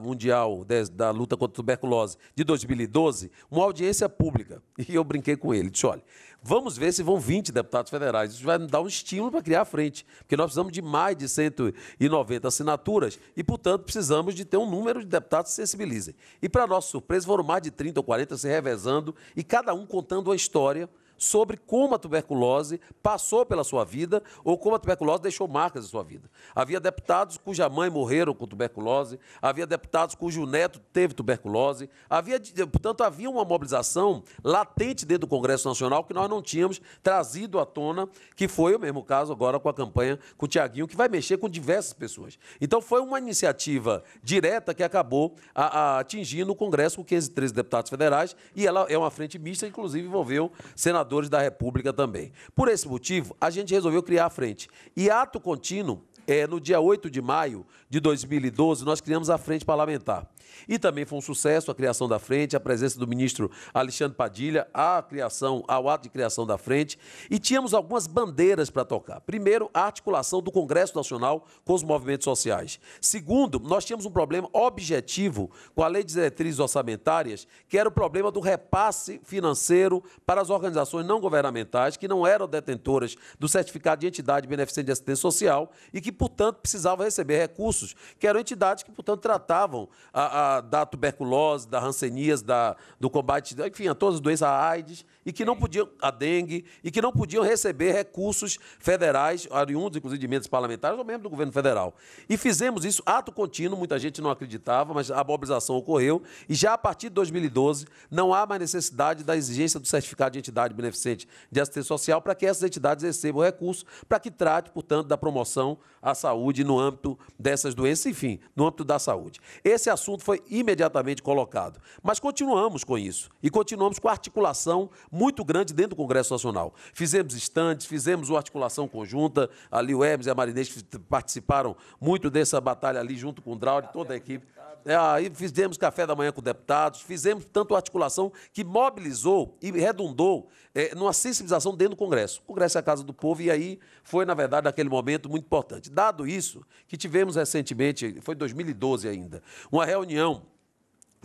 Mundial da Luta contra a Tuberculose de 2012, uma audiência pública. E eu brinquei com ele. Disse: olha, vamos ver se vão 20 deputados federais. Isso vai dar um estímulo para criar a frente, porque nós precisamos de mais de 190 assinaturas e, portanto, precisamos de ter um número de deputados que se sensibilizem. E, para nossa surpresa, foram mais de 30 ou 40 se revezando e cada um contando uma história sobre como a tuberculose passou pela sua vida ou como a tuberculose deixou marcas na sua vida. Havia deputados cuja mãe morreram com tuberculose, havia deputados cujo neto teve tuberculose, havia, portanto, havia uma mobilização latente dentro do Congresso Nacional que nós não tínhamos trazido à tona, que foi o mesmo caso agora com a campanha com o Tiaguinho, que vai mexer com diversas pessoas. Então, foi uma iniciativa direta que acabou a, a atingindo o Congresso com 513 deputados federais e ela é uma frente mista, inclusive envolveu senadores senadores da República também. Por esse motivo, a gente resolveu criar a frente. E ato contínuo é, no dia 8 de maio de 2012, nós criamos a Frente Parlamentar. E também foi um sucesso a criação da frente, a presença do ministro Alexandre Padilha, a criação, ao ato de criação da frente. E tínhamos algumas bandeiras para tocar. Primeiro, a articulação do Congresso Nacional com os movimentos sociais. Segundo, nós tínhamos um problema objetivo com a Lei de Diretrizes Orçamentárias, que era o problema do repasse financeiro para as organizações não governamentais que não eram detentoras do certificado de entidade beneficente de assistência social e que portanto, precisavam receber recursos, que eram entidades que, portanto, tratavam a, a da tuberculose, da rancenias, da, do combate, enfim, a todas as doenças, a AIDS e que não podiam a dengue e que não podiam receber recursos federais, oriundos inclusive de membros parlamentares ou mesmo do governo federal. E fizemos isso ato contínuo, muita gente não acreditava, mas a mobilização ocorreu e já a partir de 2012 não há mais necessidade da exigência do certificado de entidade beneficente de assistência social para que essas entidades recebam recursos para que trate, portanto, da promoção à saúde no âmbito dessas doenças, enfim, no âmbito da saúde. Esse assunto foi imediatamente colocado, mas continuamos com isso e continuamos com a articulação muito grande dentro do Congresso Nacional. Fizemos estandes, fizemos uma articulação conjunta, ali o Hermes e a Marinês participaram muito dessa batalha ali junto com o Draud, toda a equipe. É, aí fizemos café da manhã com deputados, fizemos tanto articulação que mobilizou e redundou é, numa sensibilização dentro do Congresso. O Congresso é a casa do povo e aí foi, na verdade, naquele momento muito importante. Dado isso, que tivemos recentemente, foi 2012 ainda, uma reunião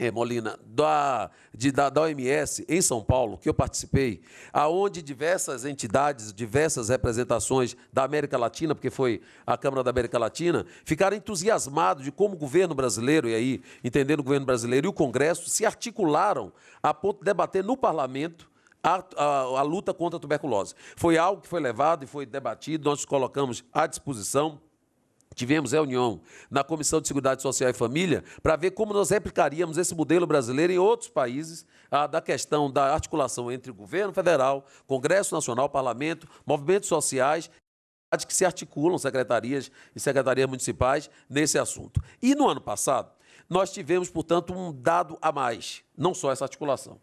é, Molina, da, de, da, da OMS em São Paulo, que eu participei, aonde diversas entidades, diversas representações da América Latina, porque foi a Câmara da América Latina, ficaram entusiasmados de como o governo brasileiro, e aí, entendendo o governo brasileiro e o Congresso, se articularam a ponto de debater no parlamento a, a, a luta contra a tuberculose. Foi algo que foi levado e foi debatido, nós colocamos à disposição Tivemos reunião na Comissão de Seguridade Social e Família para ver como nós replicaríamos esse modelo brasileiro em outros países, a, da questão da articulação entre governo federal, Congresso Nacional, Parlamento, movimentos sociais que se articulam secretarias e secretarias municipais nesse assunto. E no ano passado, nós tivemos, portanto, um dado a mais, não só essa articulação.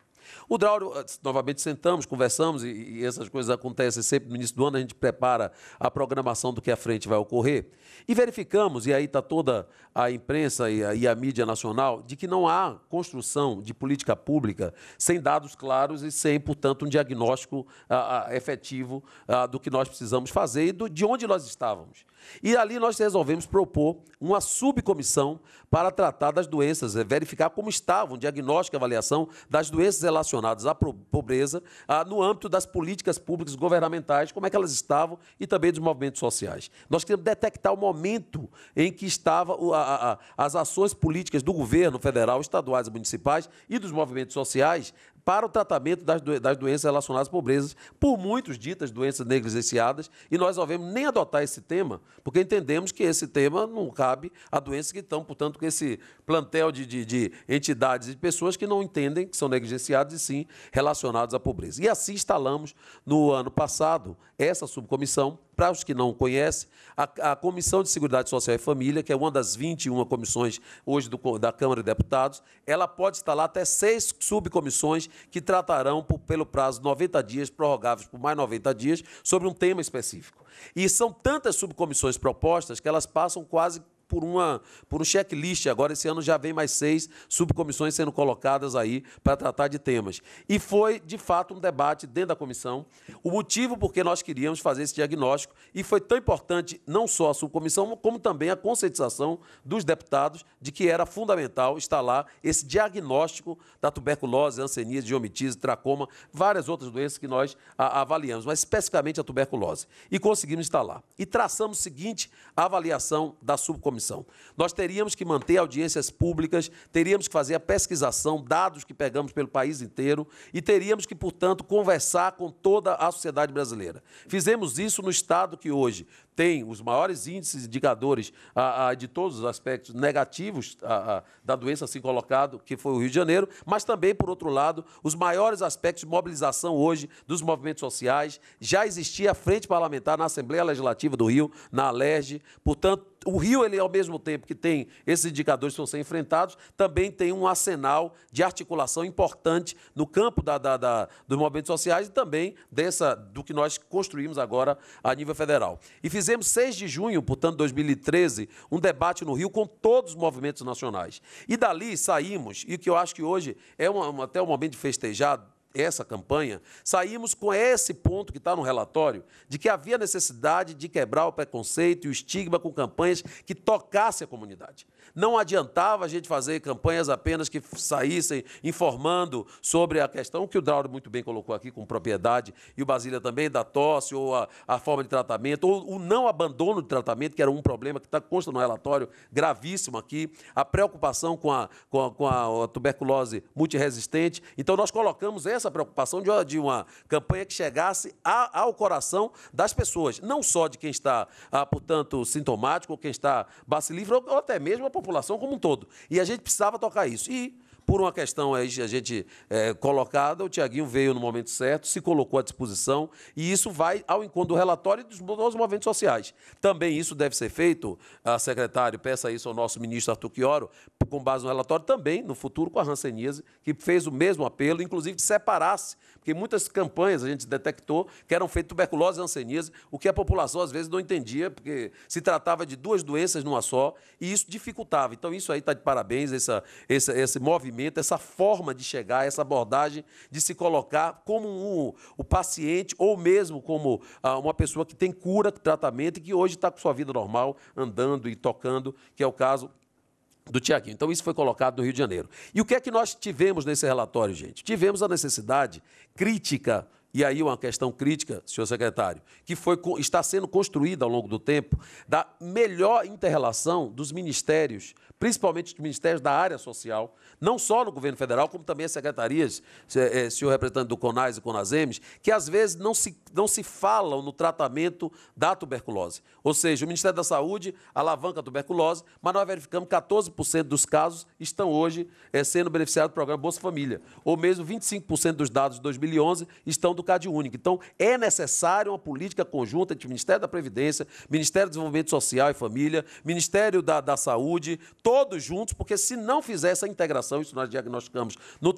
O Drauro, eh, novamente sentamos, conversamos e, e, essas coisas acontecem sempre no início do ano, a gente prepara a programação do que à frente vai ocorrer. E verificamos, e aí está toda a imprensa e a, e a mídia nacional, de que não há construção de política pública sem dados claros e sem, portanto, um diagnóstico ah, ah, efetivo ah, do que nós precisamos fazer e do, de onde nós estávamos. E ali nós resolvemos propor uma subcomissão para tratar das doenças, é, verificar como estavam diagnóstico e avaliação das doenças relacionadas à pobreza no âmbito das políticas públicas governamentais, como é que elas estavam e também dos movimentos sociais. Nós queremos detectar o momento em que estavam as ações políticas do governo federal, estaduais e municipais e dos movimentos sociais para o tratamento das, do, das doenças relacionadas à pobreza, por muitos ditas doenças negligenciadas, e nós resolvemos nem adotar esse tema, porque entendemos que esse tema não cabe a doenças que estão, portanto, com esse plantel de, de, de entidades e pessoas que não entendem que são negligenciadas e sim relacionadas à pobreza. E assim instalamos no ano passado essa subcomissão para os que não conhecem, a, a, Comissão de Seguridade Social e Família, que é uma das 21 comissões hoje do, da Câmara de Deputados, ela pode instalar até seis subcomissões que tratarão por, pelo prazo de 90 dias, prorrogáveis por mais 90 dias, sobre um tema específico. E são tantas subcomissões propostas que elas passam quase por, uma, por um checklist. Agora, esse ano já vem mais seis subcomissões sendo colocadas aí para tratar de temas. E foi, de fato, um debate dentro da comissão. O motivo porque nós queríamos fazer esse diagnóstico e foi tão importante não só a subcomissão, como também a conscientização dos deputados de que era fundamental instalar esse diagnóstico da tuberculose, ansenias, diomitise, tracoma, várias outras doenças que nós a, avaliamos, mas especificamente a tuberculose. E conseguimos instalar. E traçamos o seguinte avaliação da subcomissão comissão. Nós teríamos que manter audiências públicas, teríamos que fazer a pesquisação, dados que pegamos pelo país inteiro, e teríamos que, portanto, conversar com toda a sociedade brasileira. Fizemos isso no Estado que hoje tem os maiores índices indicadores a, a, de todos os aspectos negativos a, da doença assim colocado, que foi o Rio de Janeiro, mas também, por outro lado, os maiores aspectos de mobilização hoje dos movimentos sociais. Já existia a frente parlamentar na Assembleia Legislativa do Rio, na Alerj, portanto, o Rio, ele, ao mesmo tempo que tem esses indicadores que vão ser enfrentados, também tem um arsenal de articulação importante no campo da, da, da, dos movimentos sociais e também dessa, do que nós construímos agora a nível federal. E fizemos Fizemos 6 de junho, portanto, 2013, um debate no Rio com todos os movimentos nacionais. E dali saímos, e o que eu acho que hoje é uma, uma, até um momento festejado essa campanha, saímos com esse ponto que está no relatório, de que havia necessidade de quebrar o preconceito e o estigma com campanhas que tocassem a comunidade. Não adiantava a gente fazer campanhas apenas que saíssem informando sobre a questão que o Drauro muito bem colocou aqui com propriedade, e o Basília também, da tosse, ou a, a forma de tratamento, ou o não abandono de tratamento, que era um problema que está consta no relatório gravíssimo aqui, a preocupação com a, com a, com a, a tuberculose multiresistente. Então, nós colocamos essa essa preocupação de, de uma campanha que chegasse a, ao coração das pessoas, não só de quem está, ah, portanto, sintomático, ou quem está bacilífero, ou até mesmo a população como um todo. E a gente precisava tocar isso. E por uma questão aí a gente é, colocada, o Tiaguinho veio no momento certo, se colocou à disposição e isso vai ao encontro do relatório dos, dos movimentos sociais. Também isso deve ser feito, a secretário, peça isso ao nosso ministro Arthur Chioro com base no relatório, também no futuro com a Hanseníase, que fez o mesmo apelo, inclusive que separasse que muitas campanhas a gente detectou que eram feitas tuberculose e hanseníase, o que a população às vezes não entendia, porque se tratava de duas doenças numa só, e isso dificultava. Então, isso aí está de parabéns, essa, esse esse movimento, essa forma de chegar, essa abordagem de se colocar como um, o paciente ou mesmo como ah, uma pessoa que tem cura, tratamento e que hoje está com sua vida normal, andando e tocando, que é o caso do Tiaguinho. Então, isso foi colocado no Rio de Janeiro. E o que é que nós tivemos nesse relatório, gente? Tivemos a necessidade crítica, e aí uma questão crítica, senhor secretário, que foi, está sendo construída ao longo do tempo, da melhor interrelação dos ministérios principalmente de ministérios da área social, não só no governo federal, como também as secretarias, eh, senhor representante do CONAS e CONASEMES, que às vezes não se, não se falam no tratamento da tuberculose. Ou seja, o Ministério da Saúde alavanca a tuberculose, mas nós verificamos que 14% dos casos estão hoje eh, sendo beneficiados do programa Bolsa Família, ou mesmo 25% dos dados de 2011 estão do Cade Único. Então, é necessária uma política conjunta entre o Ministério da Previdência, Ministério do Desenvolvimento Social e Família, Ministério da, da Saúde, todos juntos, porque se não fizer essa integração, isso nós diagnosticamos no,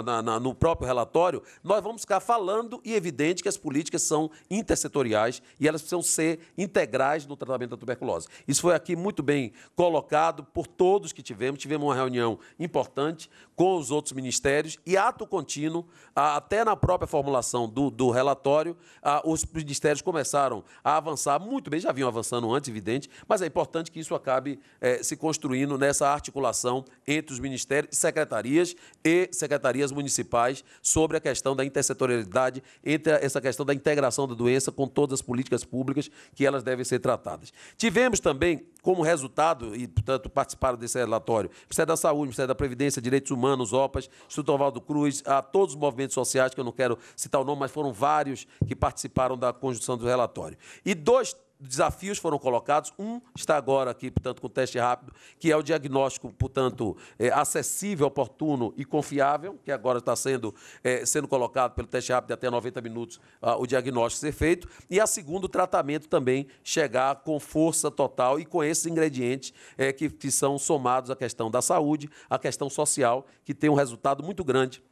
na, na, no próprio relatório, nós vamos ficar falando e evidente que as políticas são intersetoriais e elas precisam ser integrais no tratamento da tuberculose. Isso foi aqui muito bem colocado por todos que tivemos. Tivemos uma reunião importante com os outros ministérios e ato contínuo, até na própria formulação do, do relatório, os ministérios começaram a avançar muito bem, já vinham avançando antes, evidente, mas é importante que isso acabe é, se construindo fazendo nessa articulação entre os ministérios, secretarias e secretarias municipais sobre a questão da intersetorialidade, entre essa questão da integração da doença com todas as políticas públicas que elas devem ser tratadas. Tivemos também, como resultado, e portanto participaram desse relatório, o Ministério da Saúde, o Ministério da Previdência, Direitos Humanos, OPAS, Instituto Valdo Cruz, a todos os movimentos sociais, que eu não quero citar o nome, mas foram vários que participaram da conjunção do relatório. E dois desafios foram colocados. Um está agora aqui, portanto, com o teste rápido, que é o diagnóstico, portanto, é, acessível, oportuno e confiável, que agora está sendo, é, sendo colocado pelo teste rápido de até 90 minutos o diagnóstico ser feito. E a segunda, o tratamento também chegar com força total e com esses ingredientes é, que, que são somados à questão da saúde, à questão social, que tem um resultado muito grande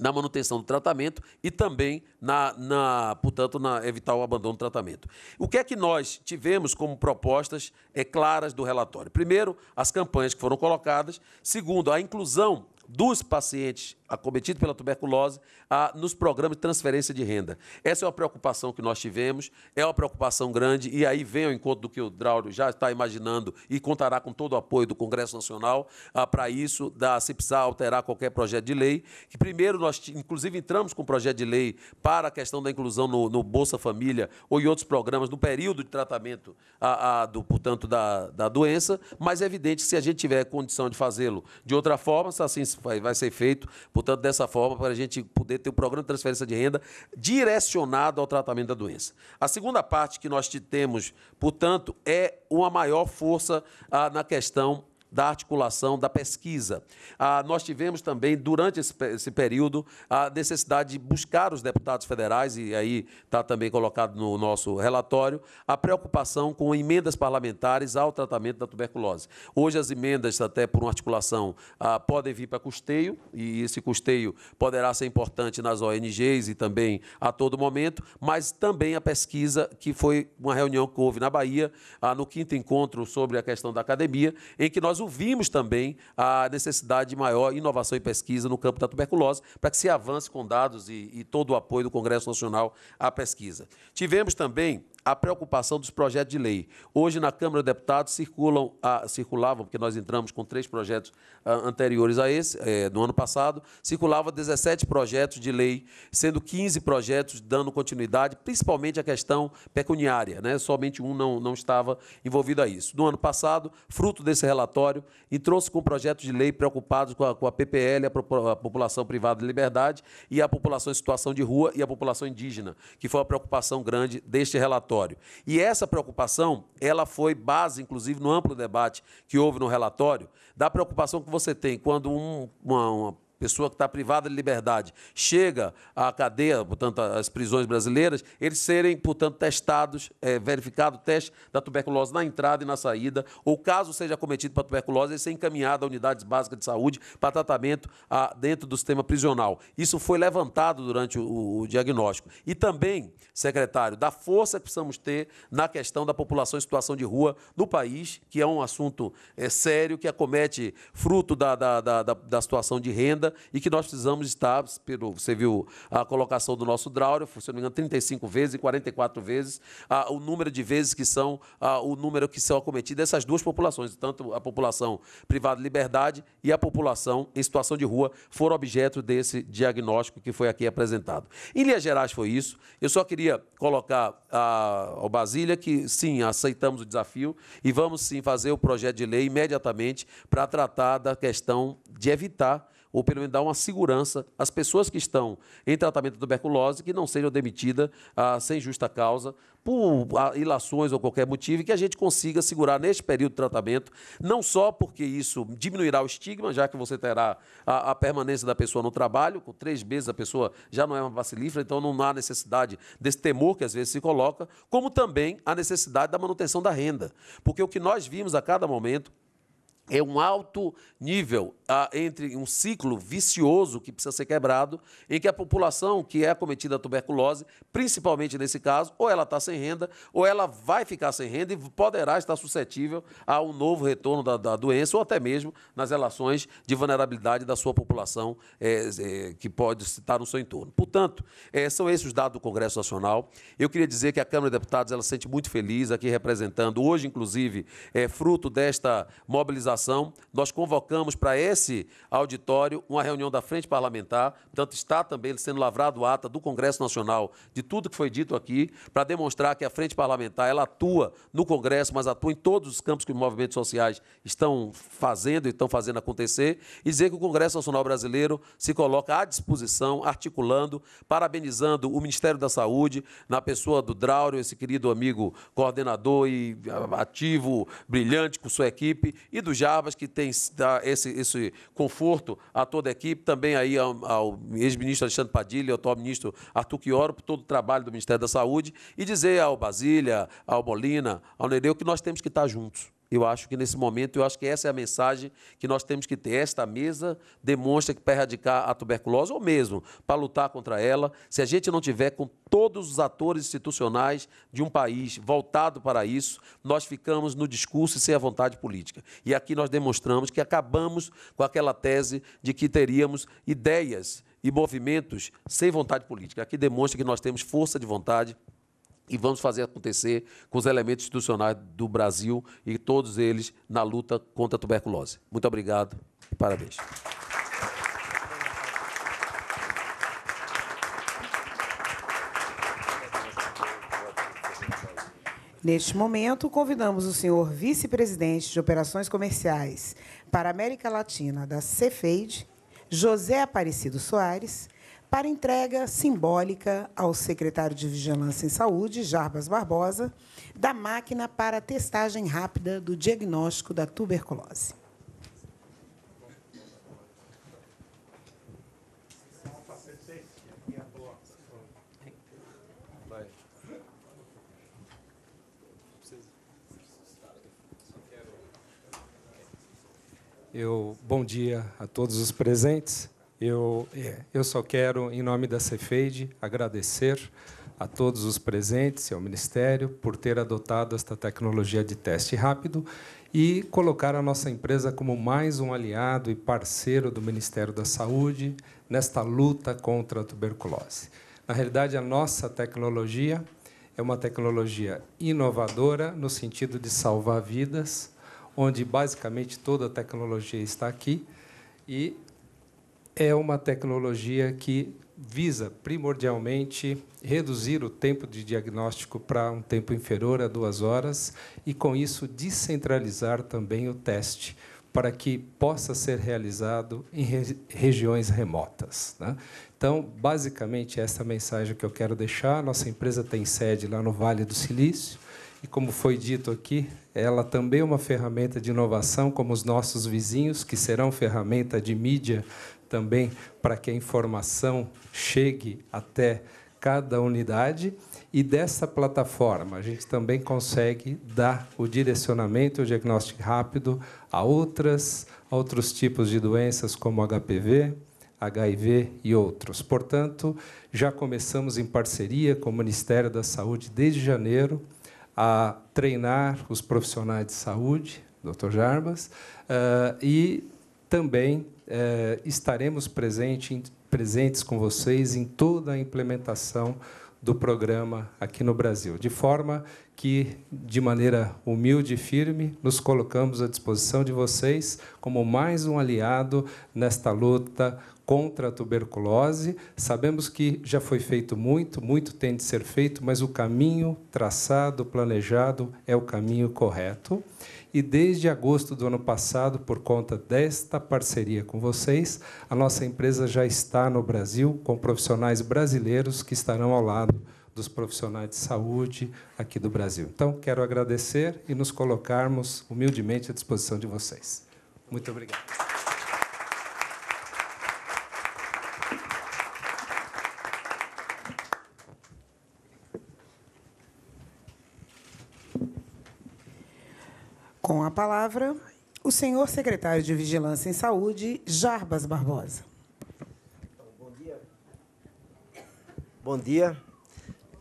na manutenção do tratamento e também na, na portanto, na evitar o abandono do tratamento. O que é que nós tivemos como propostas é, claras do relatório? Primeiro, as campanhas que foram colocadas. Segundo, a inclusão dos pacientes acometidos pela tuberculose a, nos programas de transferência de renda. Essa é uma preocupação que nós tivemos, é uma preocupação grande, e aí vem o encontro do que o Drauro já está imaginando e contará com todo o apoio do Congresso Nacional para isso, da CIPSA alterar qualquer projeto de lei. Que primeiro nós, inclusive, entramos com um projeto de lei para a questão da inclusão no, no Bolsa Família ou em outros programas, no período de tratamento, a, a, do, portanto, da, da doença, mas é evidente que se a gente tiver condição de fazê-lo de outra forma, se assim se vai, vai ser feito, portanto, dessa forma, para a gente poder ter um programa de transferência de renda direcionado ao tratamento da doença. A segunda parte que nós temos, portanto, é uma maior força ah, na questão da articulação, da pesquisa. Ah, nós tivemos também, durante esse, esse, período, a necessidade de buscar os deputados federais, e aí está também colocado no nosso relatório, a preocupação com emendas parlamentares ao tratamento da tuberculose. Hoje, as emendas, até por uma articulação, ah, podem vir para custeio, e esse custeio poderá ser importante nas ONGs e também a todo momento, mas também a pesquisa, que foi uma reunião que houve na Bahia, ah, no quinto encontro sobre a questão da academia, em que nós ouvimos também a necessidade de maior inovação e pesquisa no campo da tuberculose, para que se avance com dados e, e todo o apoio do Congresso Nacional à pesquisa. Tivemos também a preocupação dos projetos de lei. Hoje, na Câmara de Deputados, circulam, circulavam, porque nós entramos com três projetos ah, anteriores a esse, é, eh, no ano passado, circulava 17 projetos de lei, sendo 15 projetos dando continuidade, principalmente a questão pecuniária. Né? Somente um não, não estava envolvido a isso. No ano passado, fruto desse relatório, entrou trouxe com projetos de lei preocupados com a, com a PPL, a, a população privada de liberdade, e a população em situação de rua e a população indígena, que foi uma preocupação grande deste relatório relatório. E essa preocupação, ela foi base, inclusive, no amplo debate que houve no relatório, da preocupação que você tem quando um, uma, uma pessoa que está privada de liberdade, chega à cadeia, portanto, às prisões brasileiras, eles serem, portanto, testados, é, verificado o teste da tuberculose na entrada e na saída, ou caso seja cometido para tuberculose, ele ser encaminhado a unidades básicas de saúde para tratamento a, ah, dentro do sistema prisional. Isso foi levantado durante o, o diagnóstico. E também, secretário, da força que precisamos ter na questão da população em situação de rua no país, que é um assunto é, sério, que acomete fruto da, da, da, da situação de renda, e que nós precisamos estar, pelo, você viu a colocação do nosso Draulio, se não me engano, 35 vezes e 44 vezes, o número de vezes que são, o número que são acometidas essas duas populações, tanto a população privada de liberdade e a população em situação de rua, foram objeto desse diagnóstico que foi aqui apresentado. Em linhas gerais foi isso, eu só queria colocar ah, ao Basília que sim, aceitamos o desafio e vamos sim fazer o projeto de lei imediatamente para tratar da questão de evitar ou pelo menos dar uma segurança às pessoas que estão em tratamento de tuberculose que não sejam demitidas ah, sem justa causa, por ah, ilações ou qualquer motivo, e que a gente consiga segurar neste período de tratamento, não só porque isso diminuirá o estigma, já que você terá a, a permanência da pessoa no trabalho, com três meses a pessoa já não é uma vacilífera, então não há necessidade desse temor que às vezes se coloca, como também a necessidade da manutenção da renda. Porque o que nós vimos a cada momento é um alto nível ah, entre um ciclo vicioso que precisa ser quebrado, em que a população que é acometida a tuberculose, principalmente nesse caso, ou ela está sem renda, ou ela vai ficar sem renda e poderá estar suscetível a um novo retorno da, da doença, ou até mesmo nas relações de vulnerabilidade da sua população é, é, que pode estar no seu entorno. Portanto, é, são esses os dados do Congresso Nacional. Eu queria dizer que a Câmara de Deputados ela se sente muito feliz aqui representando, hoje, inclusive, é fruto desta mobilização participação, nós convocamos para esse auditório uma reunião da frente parlamentar, portanto está também sendo lavrado ata do Congresso Nacional de tudo que foi dito aqui, para demonstrar que a frente parlamentar ela atua no Congresso, mas atua em todos os campos que os movimentos sociais estão fazendo e estão fazendo acontecer, e dizer que o Congresso Nacional Brasileiro se coloca à disposição, articulando, parabenizando o Ministério da Saúde, na pessoa do Drauro, esse querido amigo coordenador e ativo, brilhante com sua equipe, e do Jair Jarbas, que tem dá esse, esse conforto a toda a equipe, também aí ao, ao ex-ministro Alexandre Padilha, ao atual ministro Arthur Chioro, por todo o trabalho do Ministério da Saúde, e dizer ao Basília, ao Molina, ao Nereu, que nós temos que estar juntos. Eu acho que nesse momento, eu acho que essa é a mensagem que nós temos que ter. Esta mesa demonstra que para erradicar a tuberculose, ou mesmo para lutar contra ela, se a gente não tiver com todos os atores institucionais de um país voltado para isso, nós ficamos no discurso e sem a vontade política. E aqui nós demonstramos que acabamos com aquela tese de que teríamos ideias e movimentos sem vontade política. Aqui demonstra que nós temos força de vontade e vamos fazer acontecer com os elementos institucionais do Brasil e todos eles na luta contra a tuberculose. Muito obrigado e parabéns. Neste momento, convidamos o senhor vice-presidente de Operações Comerciais para a América Latina da Cefeid, José Aparecido Soares para entrega simbólica ao secretário de Vigilância em Saúde, Jarbas Barbosa, da máquina para testagem rápida do diagnóstico da tuberculose. Eu, bom dia a todos os presentes. Eu, é, eu só quero, em nome da Cefeid, agradecer a todos os presentes e ao Ministério por ter adotado esta tecnologia de teste rápido e colocar a nossa empresa como mais um aliado e parceiro do Ministério da Saúde nesta luta contra a tuberculose. Na realidade, a nossa tecnologia é uma tecnologia inovadora no sentido de salvar vidas, onde basicamente toda a tecnologia está aqui e é uma tecnologia que visa primordialmente reduzir o tempo de diagnóstico para um tempo inferior a duas horas e, com isso, descentralizar também o teste para que possa ser realizado em regiões remotas. Né? Então, basicamente, é essa é a mensagem que eu quero deixar. Nossa empresa tem sede lá no Vale do Silício e, como foi dito aqui, ela também é uma ferramenta de inovação, como os nossos vizinhos, que serão ferramenta de mídia também para que a informação chegue até cada unidade e dessa plataforma a gente também consegue dar o direcionamento, o diagnóstico rápido a outras outros tipos de doenças como HPV, HIV e outros. Portanto, já começamos em parceria com o Ministério da Saúde desde janeiro a treinar os profissionais de saúde, Dr. Jarbas, eh, e também eh, estaremos presente, presentes com vocês em toda a implementação do programa aqui no Brasil, de forma que, de maneira humilde e firme, nos colocamos à disposição de vocês como mais um aliado nesta luta contra a tuberculose. Sabemos que já foi feito muito, muito tem de ser feito, mas o caminho traçado, planejado, é o caminho correto. E desde agosto do ano passado, por conta desta parceria com vocês, a nossa empresa já está no Brasil com profissionais brasileiros que estarão ao lado dos profissionais de saúde aqui do Brasil. Então, quero agradecer e nos colocarmos humildemente à disposição de vocês. Muito obrigado. a palavra o senhor secretário de Vigilância em Saúde, Jarbas Barbosa. Bom dia. Bom dia.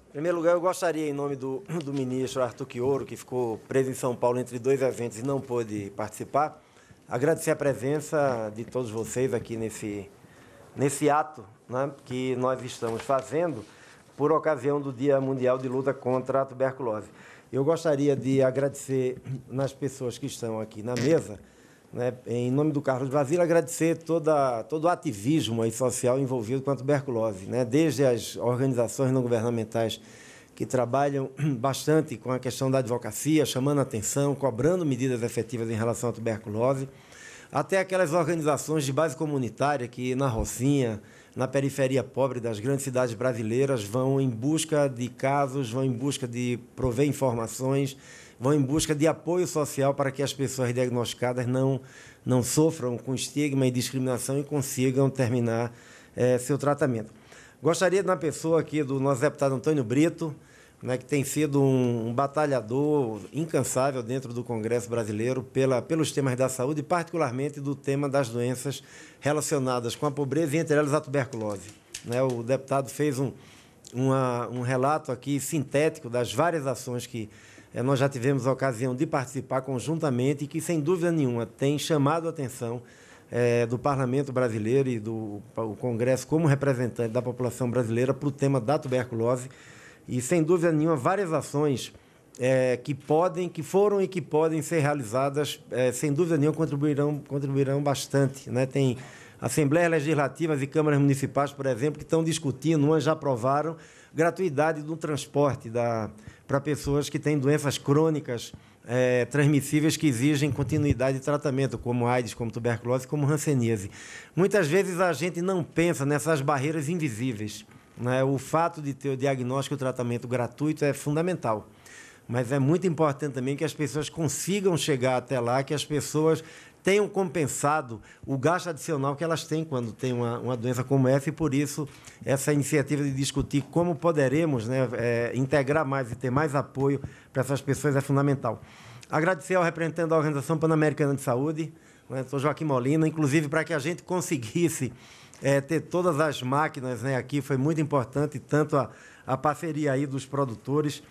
Em primeiro lugar, eu gostaria, em nome do, do ministro Arthur Quioro, que ficou preso em São Paulo entre dois eventos e não pôde participar, agradecer a presença de todos vocês aqui nesse, nesse ato né, que nós estamos fazendo por ocasião do Dia Mundial de Luta contra a Tuberculose. Eu gostaria de agradecer nas pessoas que estão aqui na mesa, né, em nome do Carlos Brasil, agradecer toda, todo o ativismo aí social envolvido com a tuberculose, né, desde as organizações não governamentais que trabalham bastante com a questão da advocacia, chamando atenção, cobrando medidas efetivas em relação à tuberculose, até aquelas organizações de base comunitária que na Rocinha, na periferia pobre das grandes cidades brasileiras vão em busca de casos, vão em busca de prover informações, vão em busca de apoio social para que as pessoas diagnosticadas não, não sofram com estigma e discriminação e consigam terminar é, seu tratamento. Gostaria, na pessoa aqui do nosso deputado Antônio Brito, né, que tem sido um, um, batalhador incansável dentro do Congresso brasileiro pela, pelos temas da saúde, particularmente do tema das doenças relacionadas com a pobreza e, entre elas, a tuberculose. Né, o deputado fez um, uma, um relato aqui sintético das várias ações que eh, nós já tivemos a ocasião de participar conjuntamente e que, sem dúvida nenhuma, tem chamado a atenção eh, do Parlamento brasileiro e do Congresso como representante da população brasileira para o tema da tuberculose e, sem dúvida nenhuma, várias ações é, que podem, que foram e que podem ser realizadas, é, sem dúvida nenhuma, contribuirão, contribuirão bastante. Né? Tem assembleias legislativas e câmaras municipais, por exemplo, que estão discutindo, umas já aprovaram, gratuidade do transporte para pessoas que têm doenças crônicas é, transmissíveis que exigem continuidade de tratamento, como AIDS, como tuberculose, como hanseníase. Muitas vezes a gente não pensa nessas barreiras invisíveis. Né? O fato de ter o diagnóstico e o tratamento gratuito é fundamental. Mas é muito importante também que as pessoas consigam chegar até lá, que as pessoas tenham compensado o gasto adicional que elas têm quando têm uma, uma doença como essa, e por isso essa iniciativa de discutir como poderemos né, é, integrar mais e ter mais apoio para essas pessoas é fundamental. Agradecer ao representante da Organização Pan-Americana de Saúde, né, Joaquim Molina, inclusive para que a gente conseguisse é, ter todas as máquinas né, aqui foi muito importante, tanto a, a parceria aí dos produtores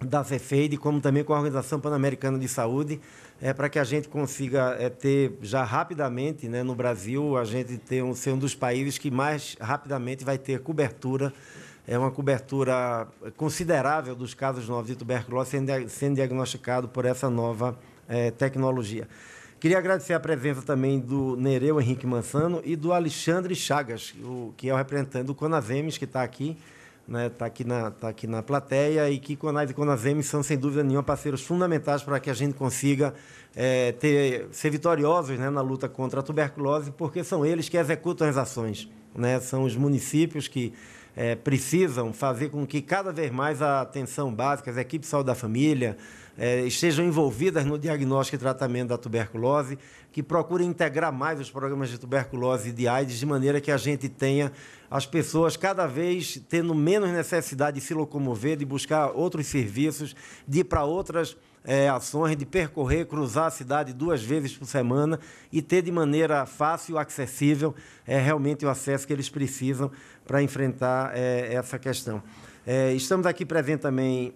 da Cefeid, como também com a Organização Pan-Americana de Saúde, é, para que a gente consiga é, ter já rapidamente, né, no Brasil, a gente ter um, ser um dos países que mais rapidamente vai ter cobertura, é uma cobertura considerável dos casos novos de tuberculose sendo, sendo diagnosticado por essa nova é, tecnologia. Queria agradecer a presença também do Nereu Henrique Mansano e do Alexandre Chagas, o, que é o representante do Conasemes, que está aqui, né, tá aqui, na, tá aqui na plateia, e que Conas e Conasemes são, sem dúvida nenhuma, parceiros fundamentais para que a gente consiga é, ter, ser vitoriosos né, na luta contra a tuberculose, porque são eles que executam as ações. Né? São os municípios que é, precisam fazer com que cada vez mais a atenção básica, as equipes de saúde da família, é, estejam envolvidas no diagnóstico e tratamento da tuberculose, que procurem integrar mais os programas de tuberculose e de AIDS, de maneira que a gente tenha as pessoas cada vez tendo menos necessidade de se locomover, de buscar outros serviços, de ir para outras. É, ações de percorrer, cruzar a cidade duas vezes por semana e ter de maneira fácil, acessível, é, realmente o acesso que eles precisam para enfrentar é, essa questão. É, estamos aqui presentes também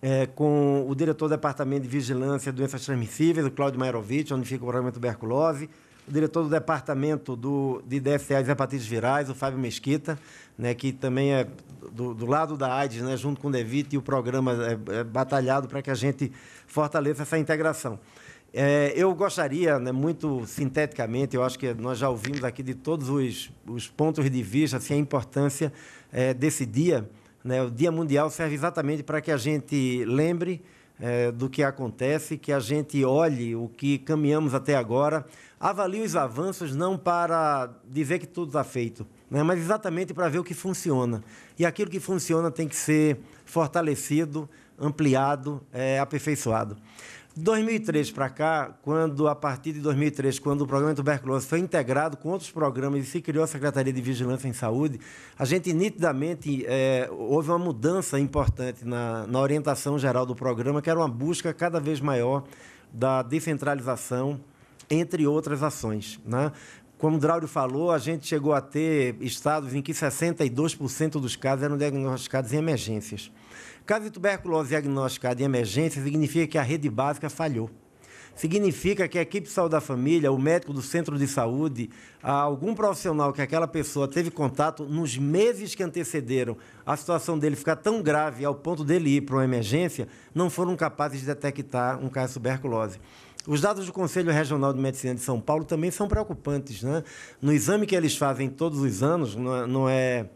é, com o diretor do Departamento de Vigilância e Doenças Transmissíveis, o Cláudio Mairovitch, onde fica o programa de tuberculose, o diretor do Departamento do, de DSA e Hepatites Virais, o Fábio Mesquita, né, que também é do, do lado da AIDS, né, junto com o DEVIT, e o programa é, é batalhado para que a gente fortaleça essa integração. É, eu gostaria, né, muito sinteticamente, eu acho que nós já ouvimos aqui de todos os, os pontos de vista assim, a importância é, desse dia, né? O Dia Mundial serve exatamente para que a gente lembre é, do que acontece, que a gente olhe o que caminhamos até agora, avalie os avanços, não para dizer que tudo está feito, né? mas exatamente para ver o que funciona. E aquilo que funciona tem que ser fortalecido, ampliado, é, aperfeiçoado. De 2003 para cá, quando a partir de 2003, quando o programa de tuberculose foi integrado com outros programas e se criou a Secretaria de Vigilância em Saúde, a gente nitidamente é, houve uma mudança importante na, na orientação geral do programa, que era uma busca cada vez maior da descentralização, entre outras ações. Né? Como o Draulio falou, a gente chegou a ter estados em que 62% dos casos eram diagnosticados em emergências. Caso de tuberculose diagnosticada em emergência, significa que a rede básica falhou. Significa que a equipe de saúde da família, o médico do centro de saúde, ah, algum profissional que aquela pessoa teve contato nos meses que antecederam a situação dele ficar tão grave ao ponto dele ir para uma emergência, não foram capazes de detectar um caso de tuberculose. Os dados do Conselho Regional de Medicina de São Paulo também são preocupantes. Né? No exame que eles fazem todos os anos, não é, é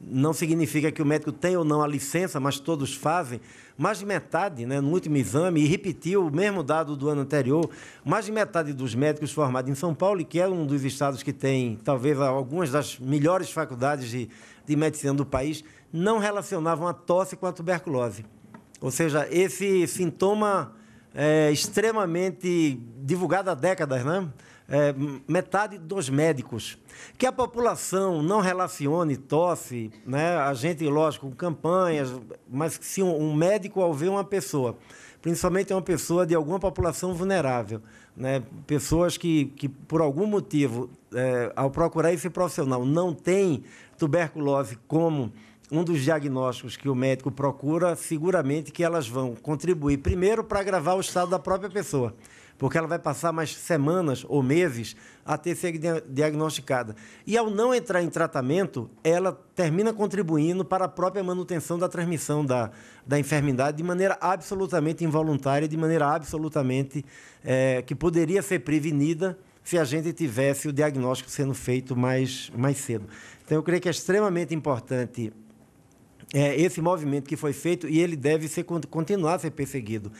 não significa que o médico tem ou não a licença, mas todos fazem, mais de metade, né, no último exame, e repetiu o mesmo dado do ano anterior, mais de metade dos médicos formados em São Paulo, que é um dos estados que tem talvez algumas das melhores faculdades de, de medicina do país, não relacionavam a tosse com a tuberculose. Ou seja, esse sintoma é, extremamente divulgado há décadas, né? é, metade dos médicos. Que a população não relacione tosse, né? a gente, lógico, campanhas, mas se um, médico ao ver uma pessoa, principalmente uma pessoa de alguma população vulnerável, né? pessoas que, que, por algum motivo, é, ao procurar esse profissional, não tem tuberculose como um dos diagnósticos que o médico procura, seguramente que elas vão contribuir primeiro para agravar o estado da própria pessoa porque ela vai passar mais semanas ou meses até ser diagnosticada. E ao não entrar em tratamento, ela termina contribuindo para a própria manutenção da transmissão da, da enfermidade de maneira absolutamente involuntária, de maneira absolutamente é, que poderia ser prevenida se a gente tivesse o diagnóstico sendo feito mais, mais cedo. Então, eu creio que é extremamente importante é, esse movimento que foi feito e ele deve ser, continuar a ser perseguido.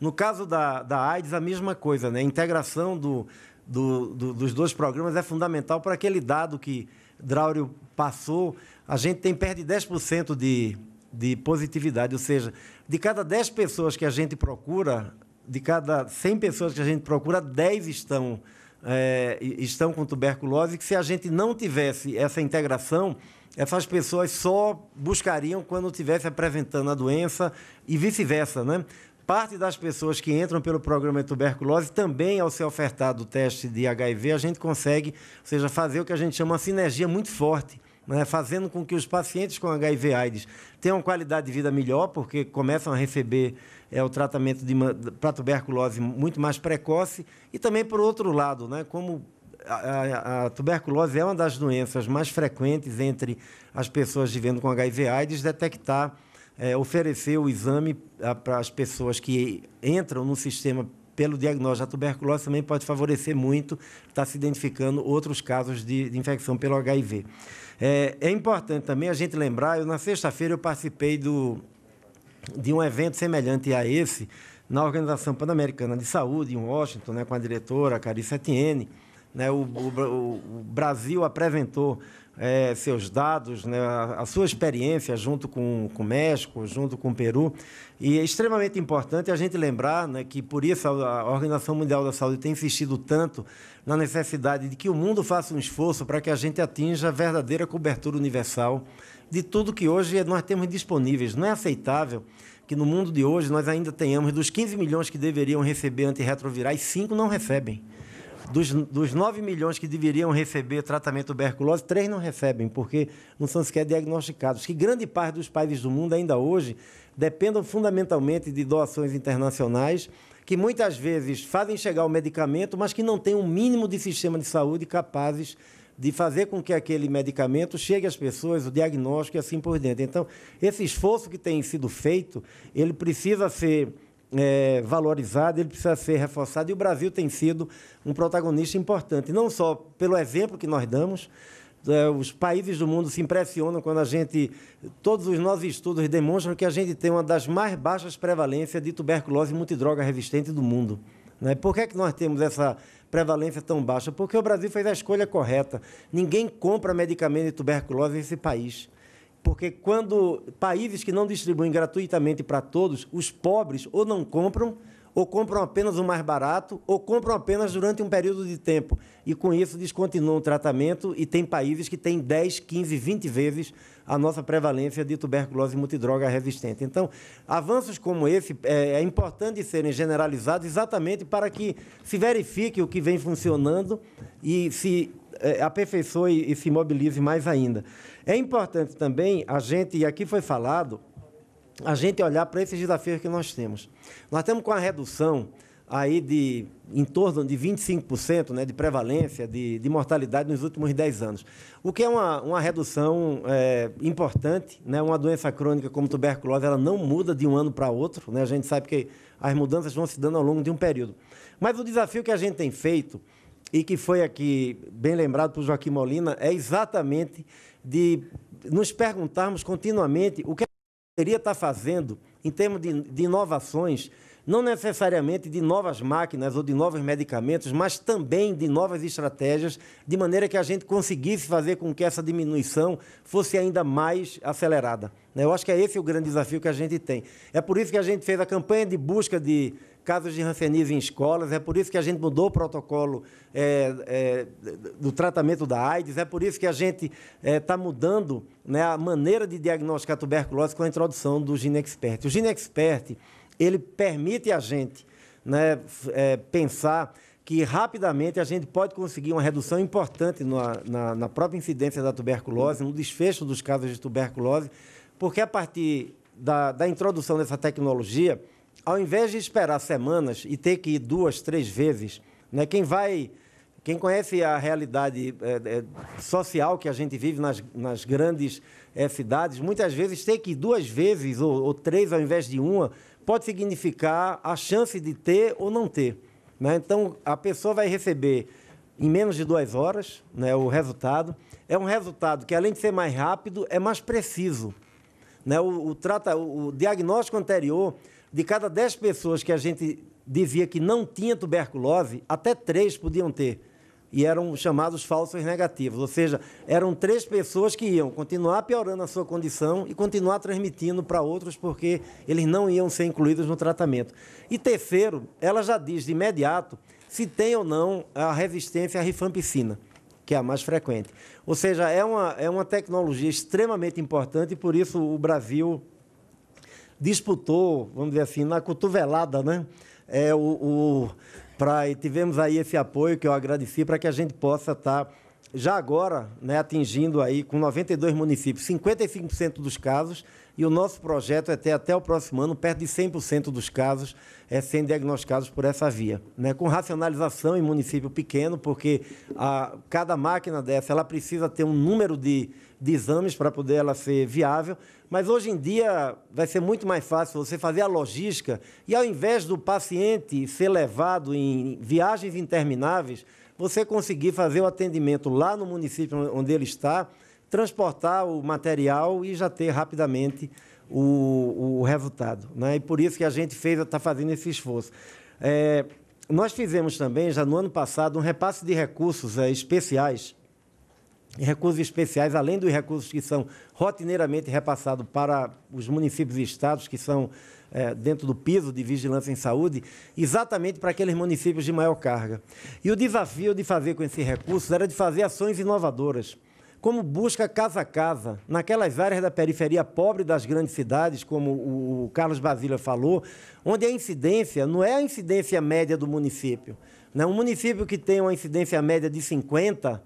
No caso da, da AIDS, a mesma coisa, né? A integração do, do, do, dos dois programas é fundamental para aquele dado que Draulio passou. A gente tem perto de 10% de, de positividade, ou seja, de cada 10 pessoas que a gente procura, de cada 100 pessoas que a gente procura, 10 estão, é, estão com tuberculose, que se a gente não tivesse essa integração, essas pessoas só buscariam quando estivesse apresentando a doença e vice-versa, né? Parte das pessoas que entram pelo programa de tuberculose também, ao ser ofertado o teste de HIV, a gente consegue, ou seja, fazer o que a gente chama uma sinergia muito forte né? fazendo com que os pacientes com HIV/AIDS tenham qualidade de vida melhor, porque começam a receber é, o tratamento para tuberculose muito mais precoce. E também, por outro lado, né, como a, a, a, tuberculose é uma das doenças mais frequentes entre as pessoas vivendo com HIV/AIDS, detectar é, oferecer o exame para as pessoas que entram no sistema pelo diagnóstico da tuberculose também pode favorecer muito estar tá se identificando outros casos de, de infecção pelo HIV. É, é, importante também a gente lembrar, eu, na sexta-feira eu participei do, de um evento semelhante a esse na Organização Pan-Americana de Saúde, em Washington, né, com a diretora Carissa Etienne. Né, o, o, o Brasil apresentou é, seus dados, né, a, a, sua experiência junto com, com o México, junto com o Peru. E é extremamente importante a gente lembrar né, que, por isso, a, a Organização Mundial da Saúde tem insistido tanto na necessidade de que o mundo faça um esforço para que a gente atinja a verdadeira cobertura universal de tudo que hoje nós temos disponíveis. Não é aceitável que no mundo de hoje nós ainda tenhamos dos 15 milhões que deveriam receber antirretrovirais, 5 não recebem. Dos, dos 9 milhões que deveriam receber tratamento tuberculose, 3 não recebem, porque não são sequer diagnosticados. Que grande parte dos países do mundo, ainda hoje, dependam fundamentalmente de doações internacionais, que muitas vezes fazem chegar o medicamento, mas que não têm um mínimo de sistema de saúde capazes de fazer com que aquele medicamento chegue às pessoas, o diagnóstico e assim por dentro. Então, esse esforço que tem sido feito, ele precisa ser é, valorizado, ele precisa ser reforçado e o Brasil tem sido um protagonista importante, não só pelo exemplo que nós damos, é, os países do mundo se impressionam quando a gente. Todos os nossos estudos demonstram que a gente tem uma das mais baixas prevalências de tuberculose multidroga resistente do mundo. Né? Por que, é que nós temos essa prevalência tão baixa? Porque o Brasil fez a escolha correta. Ninguém compra medicamento de tuberculose nesse país. Porque quando países que não distribuem gratuitamente para todos, os pobres ou não compram, ou compram apenas o mais barato, ou compram apenas durante um período de tempo. E com isso descontinuam o tratamento e tem países que têm 10, 15, 20 vezes a nossa prevalência de tuberculose multidroga resistente. Então, avanços como esse é, é importante serem generalizados exatamente para que se verifique o que vem funcionando e se eh, aperfeiçoe e se mobilize mais ainda. É importante também a gente, e aqui foi falado, a gente olhar para esses desafios que nós temos. Nós temos com a redução aí de em torno de 25% né, de prevalência de, de mortalidade nos últimos 10 anos, o que é uma, uma redução é, importante. Né, uma doença crônica como tuberculose ela não muda de um ano para outro, né, a gente sabe que as mudanças vão se dando ao longo de um período. Mas o desafio que a gente tem feito e que foi aqui bem lembrado por Joaquim Molina, é exatamente de nos perguntarmos continuamente o que a poderia estar fazendo em termos de, de inovações, não necessariamente de novas máquinas ou de novos medicamentos, mas também de novas estratégias, de maneira que a gente conseguisse fazer com que essa diminuição fosse ainda mais acelerada. Né? Eu acho que é esse o grande desafio que a gente tem. É por isso que a gente fez a campanha de busca de casos de rancenismo em escolas, é por isso que a gente mudou o protocolo é, é, do tratamento da AIDS, é por isso que a gente está é, mudando né, a maneira de diagnosticar tuberculose com a introdução do Ginexpert. O Ginexpert, ele permite a gente né, é, pensar que rapidamente a gente pode conseguir uma redução importante na, na, na própria incidência da tuberculose, no desfecho dos casos de tuberculose, porque a partir da, da introdução dessa tecnologia, ao invés de esperar semanas e ter que ir duas, três vezes, né, quem vai. Quem conhece a realidade é, é, social que a gente vive nas, nas grandes é, cidades, muitas vezes ter que ir duas vezes ou, ou três ao invés de uma pode significar a chance de ter ou não ter. Né? Então, a pessoa vai receber em menos de duas horas né, o resultado. É um resultado que, além de ser mais rápido, é mais preciso. Né? O, o, trata, o, o diagnóstico anterior de cada 10 pessoas que a gente dizia que não tinha tuberculose, até três podiam ter. E eram chamados falsos negativos, ou seja, eram três pessoas que iam continuar piorando a sua condição e continuar transmitindo para outros porque eles não iam ser incluídos no tratamento. E terceiro, ela já diz de imediato se tem ou não a resistência à rifampicina, que é a mais frequente. Ou seja, é uma, é uma tecnologia extremamente importante e por isso o Brasil disputou, vamos dizer assim, na cotovelada, né? É, o, o pra, e tivemos aí esse apoio que eu agradeci para que a gente possa estar. Tá já agora, né, atingindo aí com 92 municípios, 55% dos casos, e o nosso projeto é ter até o próximo ano perto de 100% dos casos é, sendo diagnosticados por essa via. Né? Com racionalização em município pequeno, porque a, cada máquina dessa ela precisa ter um número de de exames para poder ela ser viável. Mas hoje em dia vai ser muito mais fácil você fazer a logística e ao invés do paciente ser levado em viagens intermináveis, você conseguir fazer o atendimento lá no município onde ele está, transportar o material e já ter rapidamente o, o resultado. Né? E por isso que a gente fez, está fazendo esse esforço. É, nós fizemos também, já no ano passado, um repasse de recursos é, especiais em recursos especiais, além dos recursos que são rotineiramente repassados para os municípios e estados que são é, dentro do piso de vigilância em saúde, exatamente para aqueles municípios de maior carga. E o desafio de fazer com esses recursos era de fazer ações inovadoras como busca casa a casa, naquelas áreas da periferia pobre das grandes cidades, como o Carlos Basília falou, onde a incidência não é a incidência média do município. Né? Um município que tem uma incidência média de 50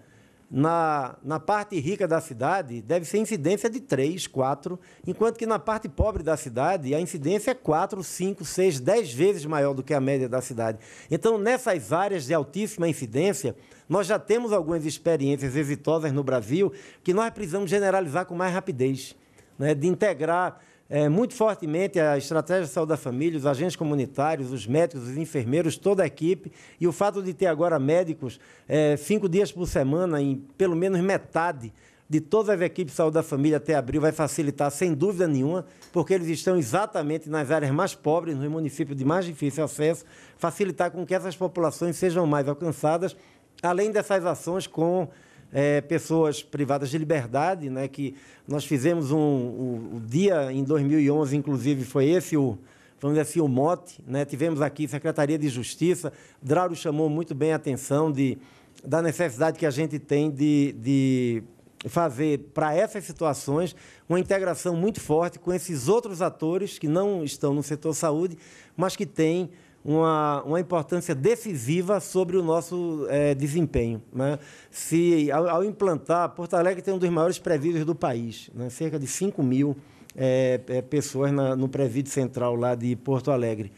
na, na parte rica da cidade deve ser incidência de 3, 4, enquanto que na parte pobre da cidade a incidência é 4, 5, 6, 10 vezes maior do que a média da cidade. Então, nessas áreas de altíssima incidência, nós já temos algumas experiências exitosas no Brasil que nós precisamos generalizar com mais rapidez, né, de integrar é, muito fortemente a estratégia de saúde da família, os agentes comunitários, os médicos, os enfermeiros, toda a equipe. E o fato de ter agora médicos é, cinco dias por semana, em pelo menos metade de todas as equipes de saúde da família até abril, vai facilitar, sem dúvida nenhuma, porque eles estão exatamente nas áreas mais pobres, nos municípios de mais difícil acesso, facilitar com que essas populações sejam mais alcançadas, além dessas ações com é, pessoas privadas de liberdade, né, que nós fizemos um, um, um dia em 2011, inclusive, foi esse o, vamos dizer assim, o mote. Né? Tivemos aqui Secretaria de Justiça. Drauro chamou muito bem a atenção de, da necessidade que a gente tem de, de fazer, para essas situações, uma integração muito forte com esses outros atores que não estão no setor saúde, mas que têm uma, uma importância decisiva sobre o nosso é, desempenho. Né? Se, ao, ao, implantar, Porto Alegre tem um dos maiores presídios do país, né? cerca de 5 mil é, é, pessoas na, no presídio central lá de Porto Alegre.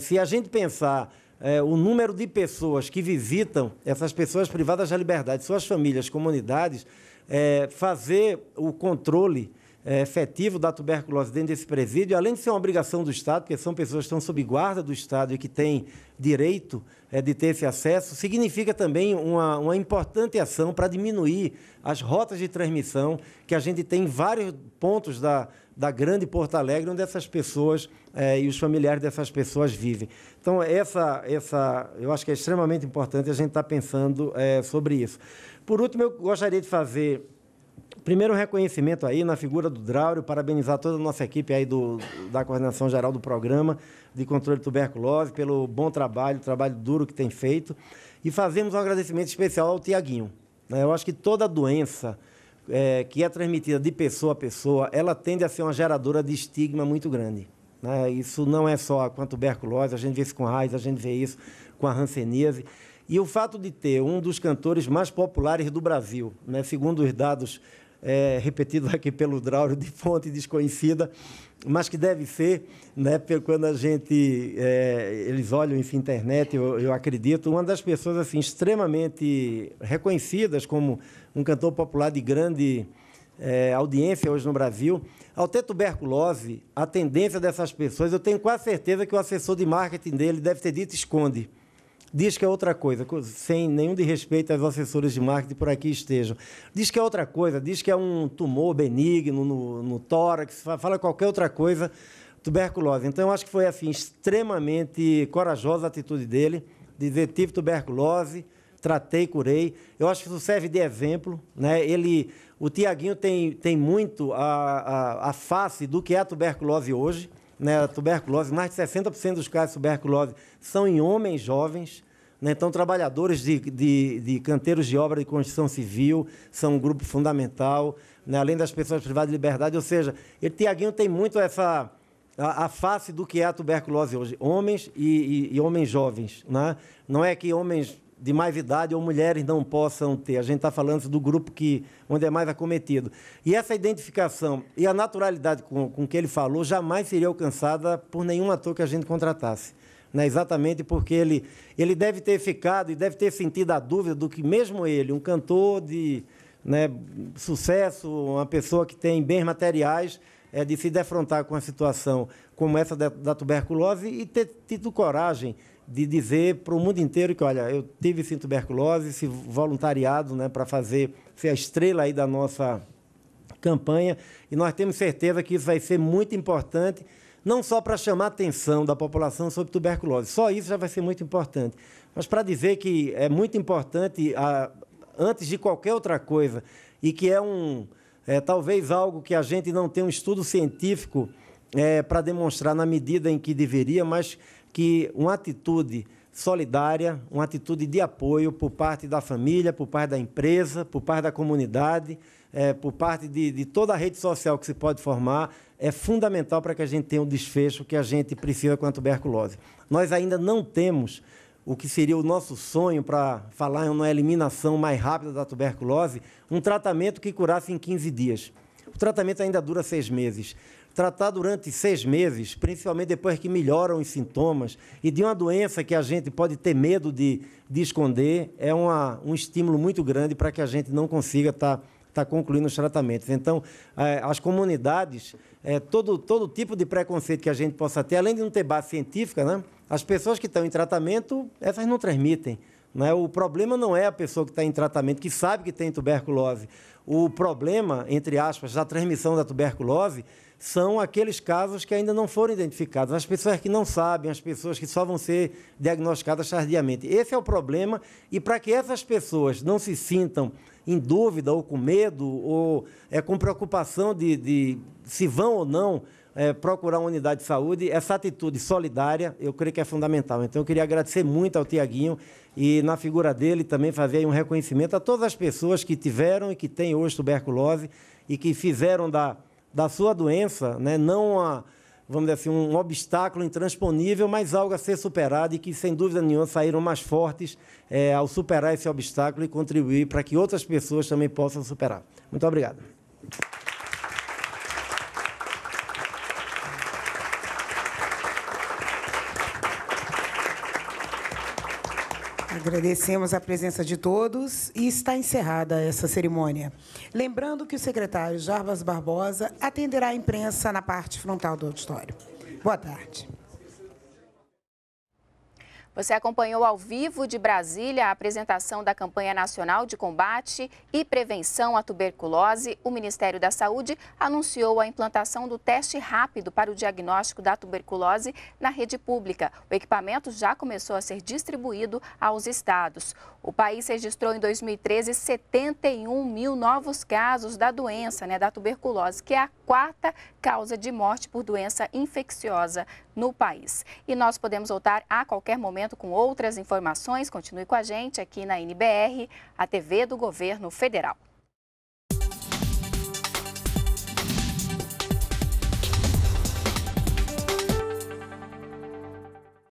se a gente pensar o número de pessoas que visitam essas pessoas privadas da liberdade, suas famílias, comunidades, fazer o controle é, efetivo da tuberculose dentro desse presídio, além de ser uma obrigação do Estado, porque são pessoas que estão sob guarda do Estado e que têm direito é, de ter esse acesso, significa também uma, uma importante ação para diminuir as rotas de transmissão que a gente tem em vários pontos da, da grande Porto Alegre, onde essas pessoas é, e os familiares dessas pessoas vivem. Então, essa, essa, eu acho que é extremamente importante a gente estar tá pensando é, sobre isso. Por último, eu gostaria de fazer Primeiro, um reconhecimento aí na figura do Drauro, parabenizar toda a nossa equipe aí do, da coordenação geral do programa de controle de tuberculose pelo bom trabalho, trabalho duro que tem feito. E fazemos um agradecimento especial ao Tiaguinho. Né? Eu acho que toda doença é, que é transmitida de pessoa a pessoa, ela tende a ser uma geradora de estigma muito grande. Né? Isso não é só com a tuberculose, a gente vê isso com a raiz, a gente vê isso com a hanseníase. E o fato de ter um dos cantores mais populares do Brasil, né? segundo os dados é, repetido aqui pelo Drauro, de fonte desconhecida, mas que deve ser, né, quando a gente, é, eles olham isso na internet, eu, eu, acredito, uma das pessoas assim extremamente reconhecidas como um cantor popular de grande é, audiência hoje no Brasil, ao ter tuberculose, a tendência dessas pessoas, eu tenho quase certeza que o assessor de marketing dele deve ter dito esconde diz que é outra coisa, sem nenhum de respeito aos assessores de marketing por aqui estejam. Diz que é outra coisa, diz que é um tumor benigno no, no tórax, fala qualquer outra coisa, tuberculose. Então, eu acho que foi assim, extremamente corajosa a atitude dele, dizer tive tuberculose, tratei, curei. Eu acho que isso serve de exemplo. Né? Ele, o Tiaguinho tem, tem muito a, a, a face do que é a tuberculose hoje né, a tuberculose, mais de 60% dos casos de tuberculose são em homens jovens. Né? Então, trabalhadores de, de, de canteiros de obra de construção civil são um grupo fundamental, né? além das pessoas privadas de liberdade. Ou seja, ele, Tiaguinho tem muito essa a, a, face do que é a tuberculose hoje: homens e, e, e homens jovens. Né? Não é que homens de mais idade ou mulheres não possam ter. A gente está falando do grupo que, onde é mais acometido. E essa identificação e a naturalidade com, com que ele falou jamais seria alcançada por nenhum ator que a gente contratasse. Né? Exatamente porque ele, ele deve ter ficado e deve ter sentido a dúvida do que, mesmo ele, um cantor de né, sucesso, uma pessoa que tem bens materiais, é de se defrontar com a situação como essa da, da tuberculose e ter tido coragem de dizer para o mundo inteiro que, olha, eu tive sim tuberculose, esse voluntariado né, para fazer, ser a estrela aí da nossa campanha, e nós temos certeza que isso vai ser muito importante, não só para chamar a atenção da população sobre tuberculose, só isso já vai ser muito importante, mas para dizer que é muito importante, a, antes de qualquer outra coisa, e que é um, é, talvez algo que a gente não tem um estudo científico é, para demonstrar na medida em que deveria, mas que uma atitude solidária, uma atitude de apoio por parte da família, por parte da empresa, por parte da comunidade, é, por parte de, de toda a rede social que se pode formar, é fundamental para que a gente tenha o um desfecho que a gente precisa com a tuberculose. Nós ainda não temos o que seria o nosso sonho para falar em uma eliminação mais rápida da tuberculose, um tratamento que curasse em 15 dias. O tratamento ainda dura seis meses tratar durante seis meses, principalmente depois que melhoram os sintomas, e de uma doença que a gente pode ter medo de, de esconder, é uma, um estímulo muito grande para que a gente não consiga estar. Tá, tá concluindo os tratamentos. Então, é, as comunidades, é, todo, todo tipo de preconceito que a gente possa ter, além de não ter base científica, né, as pessoas que estão em tratamento, essas não transmitem. Né? O problema não é a pessoa que está em tratamento, que sabe que tem tuberculose. O problema, entre aspas, da transmissão da tuberculose são aqueles casos que ainda não foram identificados, as pessoas que não sabem, as pessoas que só vão ser diagnosticadas tardiamente. Esse é o problema, e para que essas pessoas não se sintam em dúvida ou com medo ou é, com preocupação de, de se vão ou não é, procurar uma unidade de saúde, essa atitude solidária eu creio que é fundamental. Então eu queria agradecer muito ao Tiaguinho e, na figura dele, também fazer um reconhecimento a todas as pessoas que tiveram e que têm hoje tuberculose e que fizeram da da sua doença, né? não vamos dizer assim, um obstáculo intransponível, mas algo a ser superado e que, sem dúvida nenhuma, saíram mais fortes é, ao superar esse obstáculo e contribuir para que outras pessoas também possam superar. Muito obrigado. Agradecemos a presença de todos e está encerrada essa cerimônia. Lembrando que o secretário Jarbas Barbosa atenderá a imprensa na parte frontal do auditório. Boa tarde. Você acompanhou ao vivo de Brasília a apresentação da campanha nacional de combate e prevenção à tuberculose. O Ministério da Saúde anunciou a implantação do teste rápido para o diagnóstico da tuberculose na rede pública. O equipamento já começou a ser distribuído aos estados. O país registrou em 2013 71 mil novos casos da doença, né, da tuberculose, que é a quarta causa de morte por doença infecciosa no país. E nós podemos voltar a qualquer momento com outras informações. Continue com a gente aqui na NBR, a TV do Governo Federal.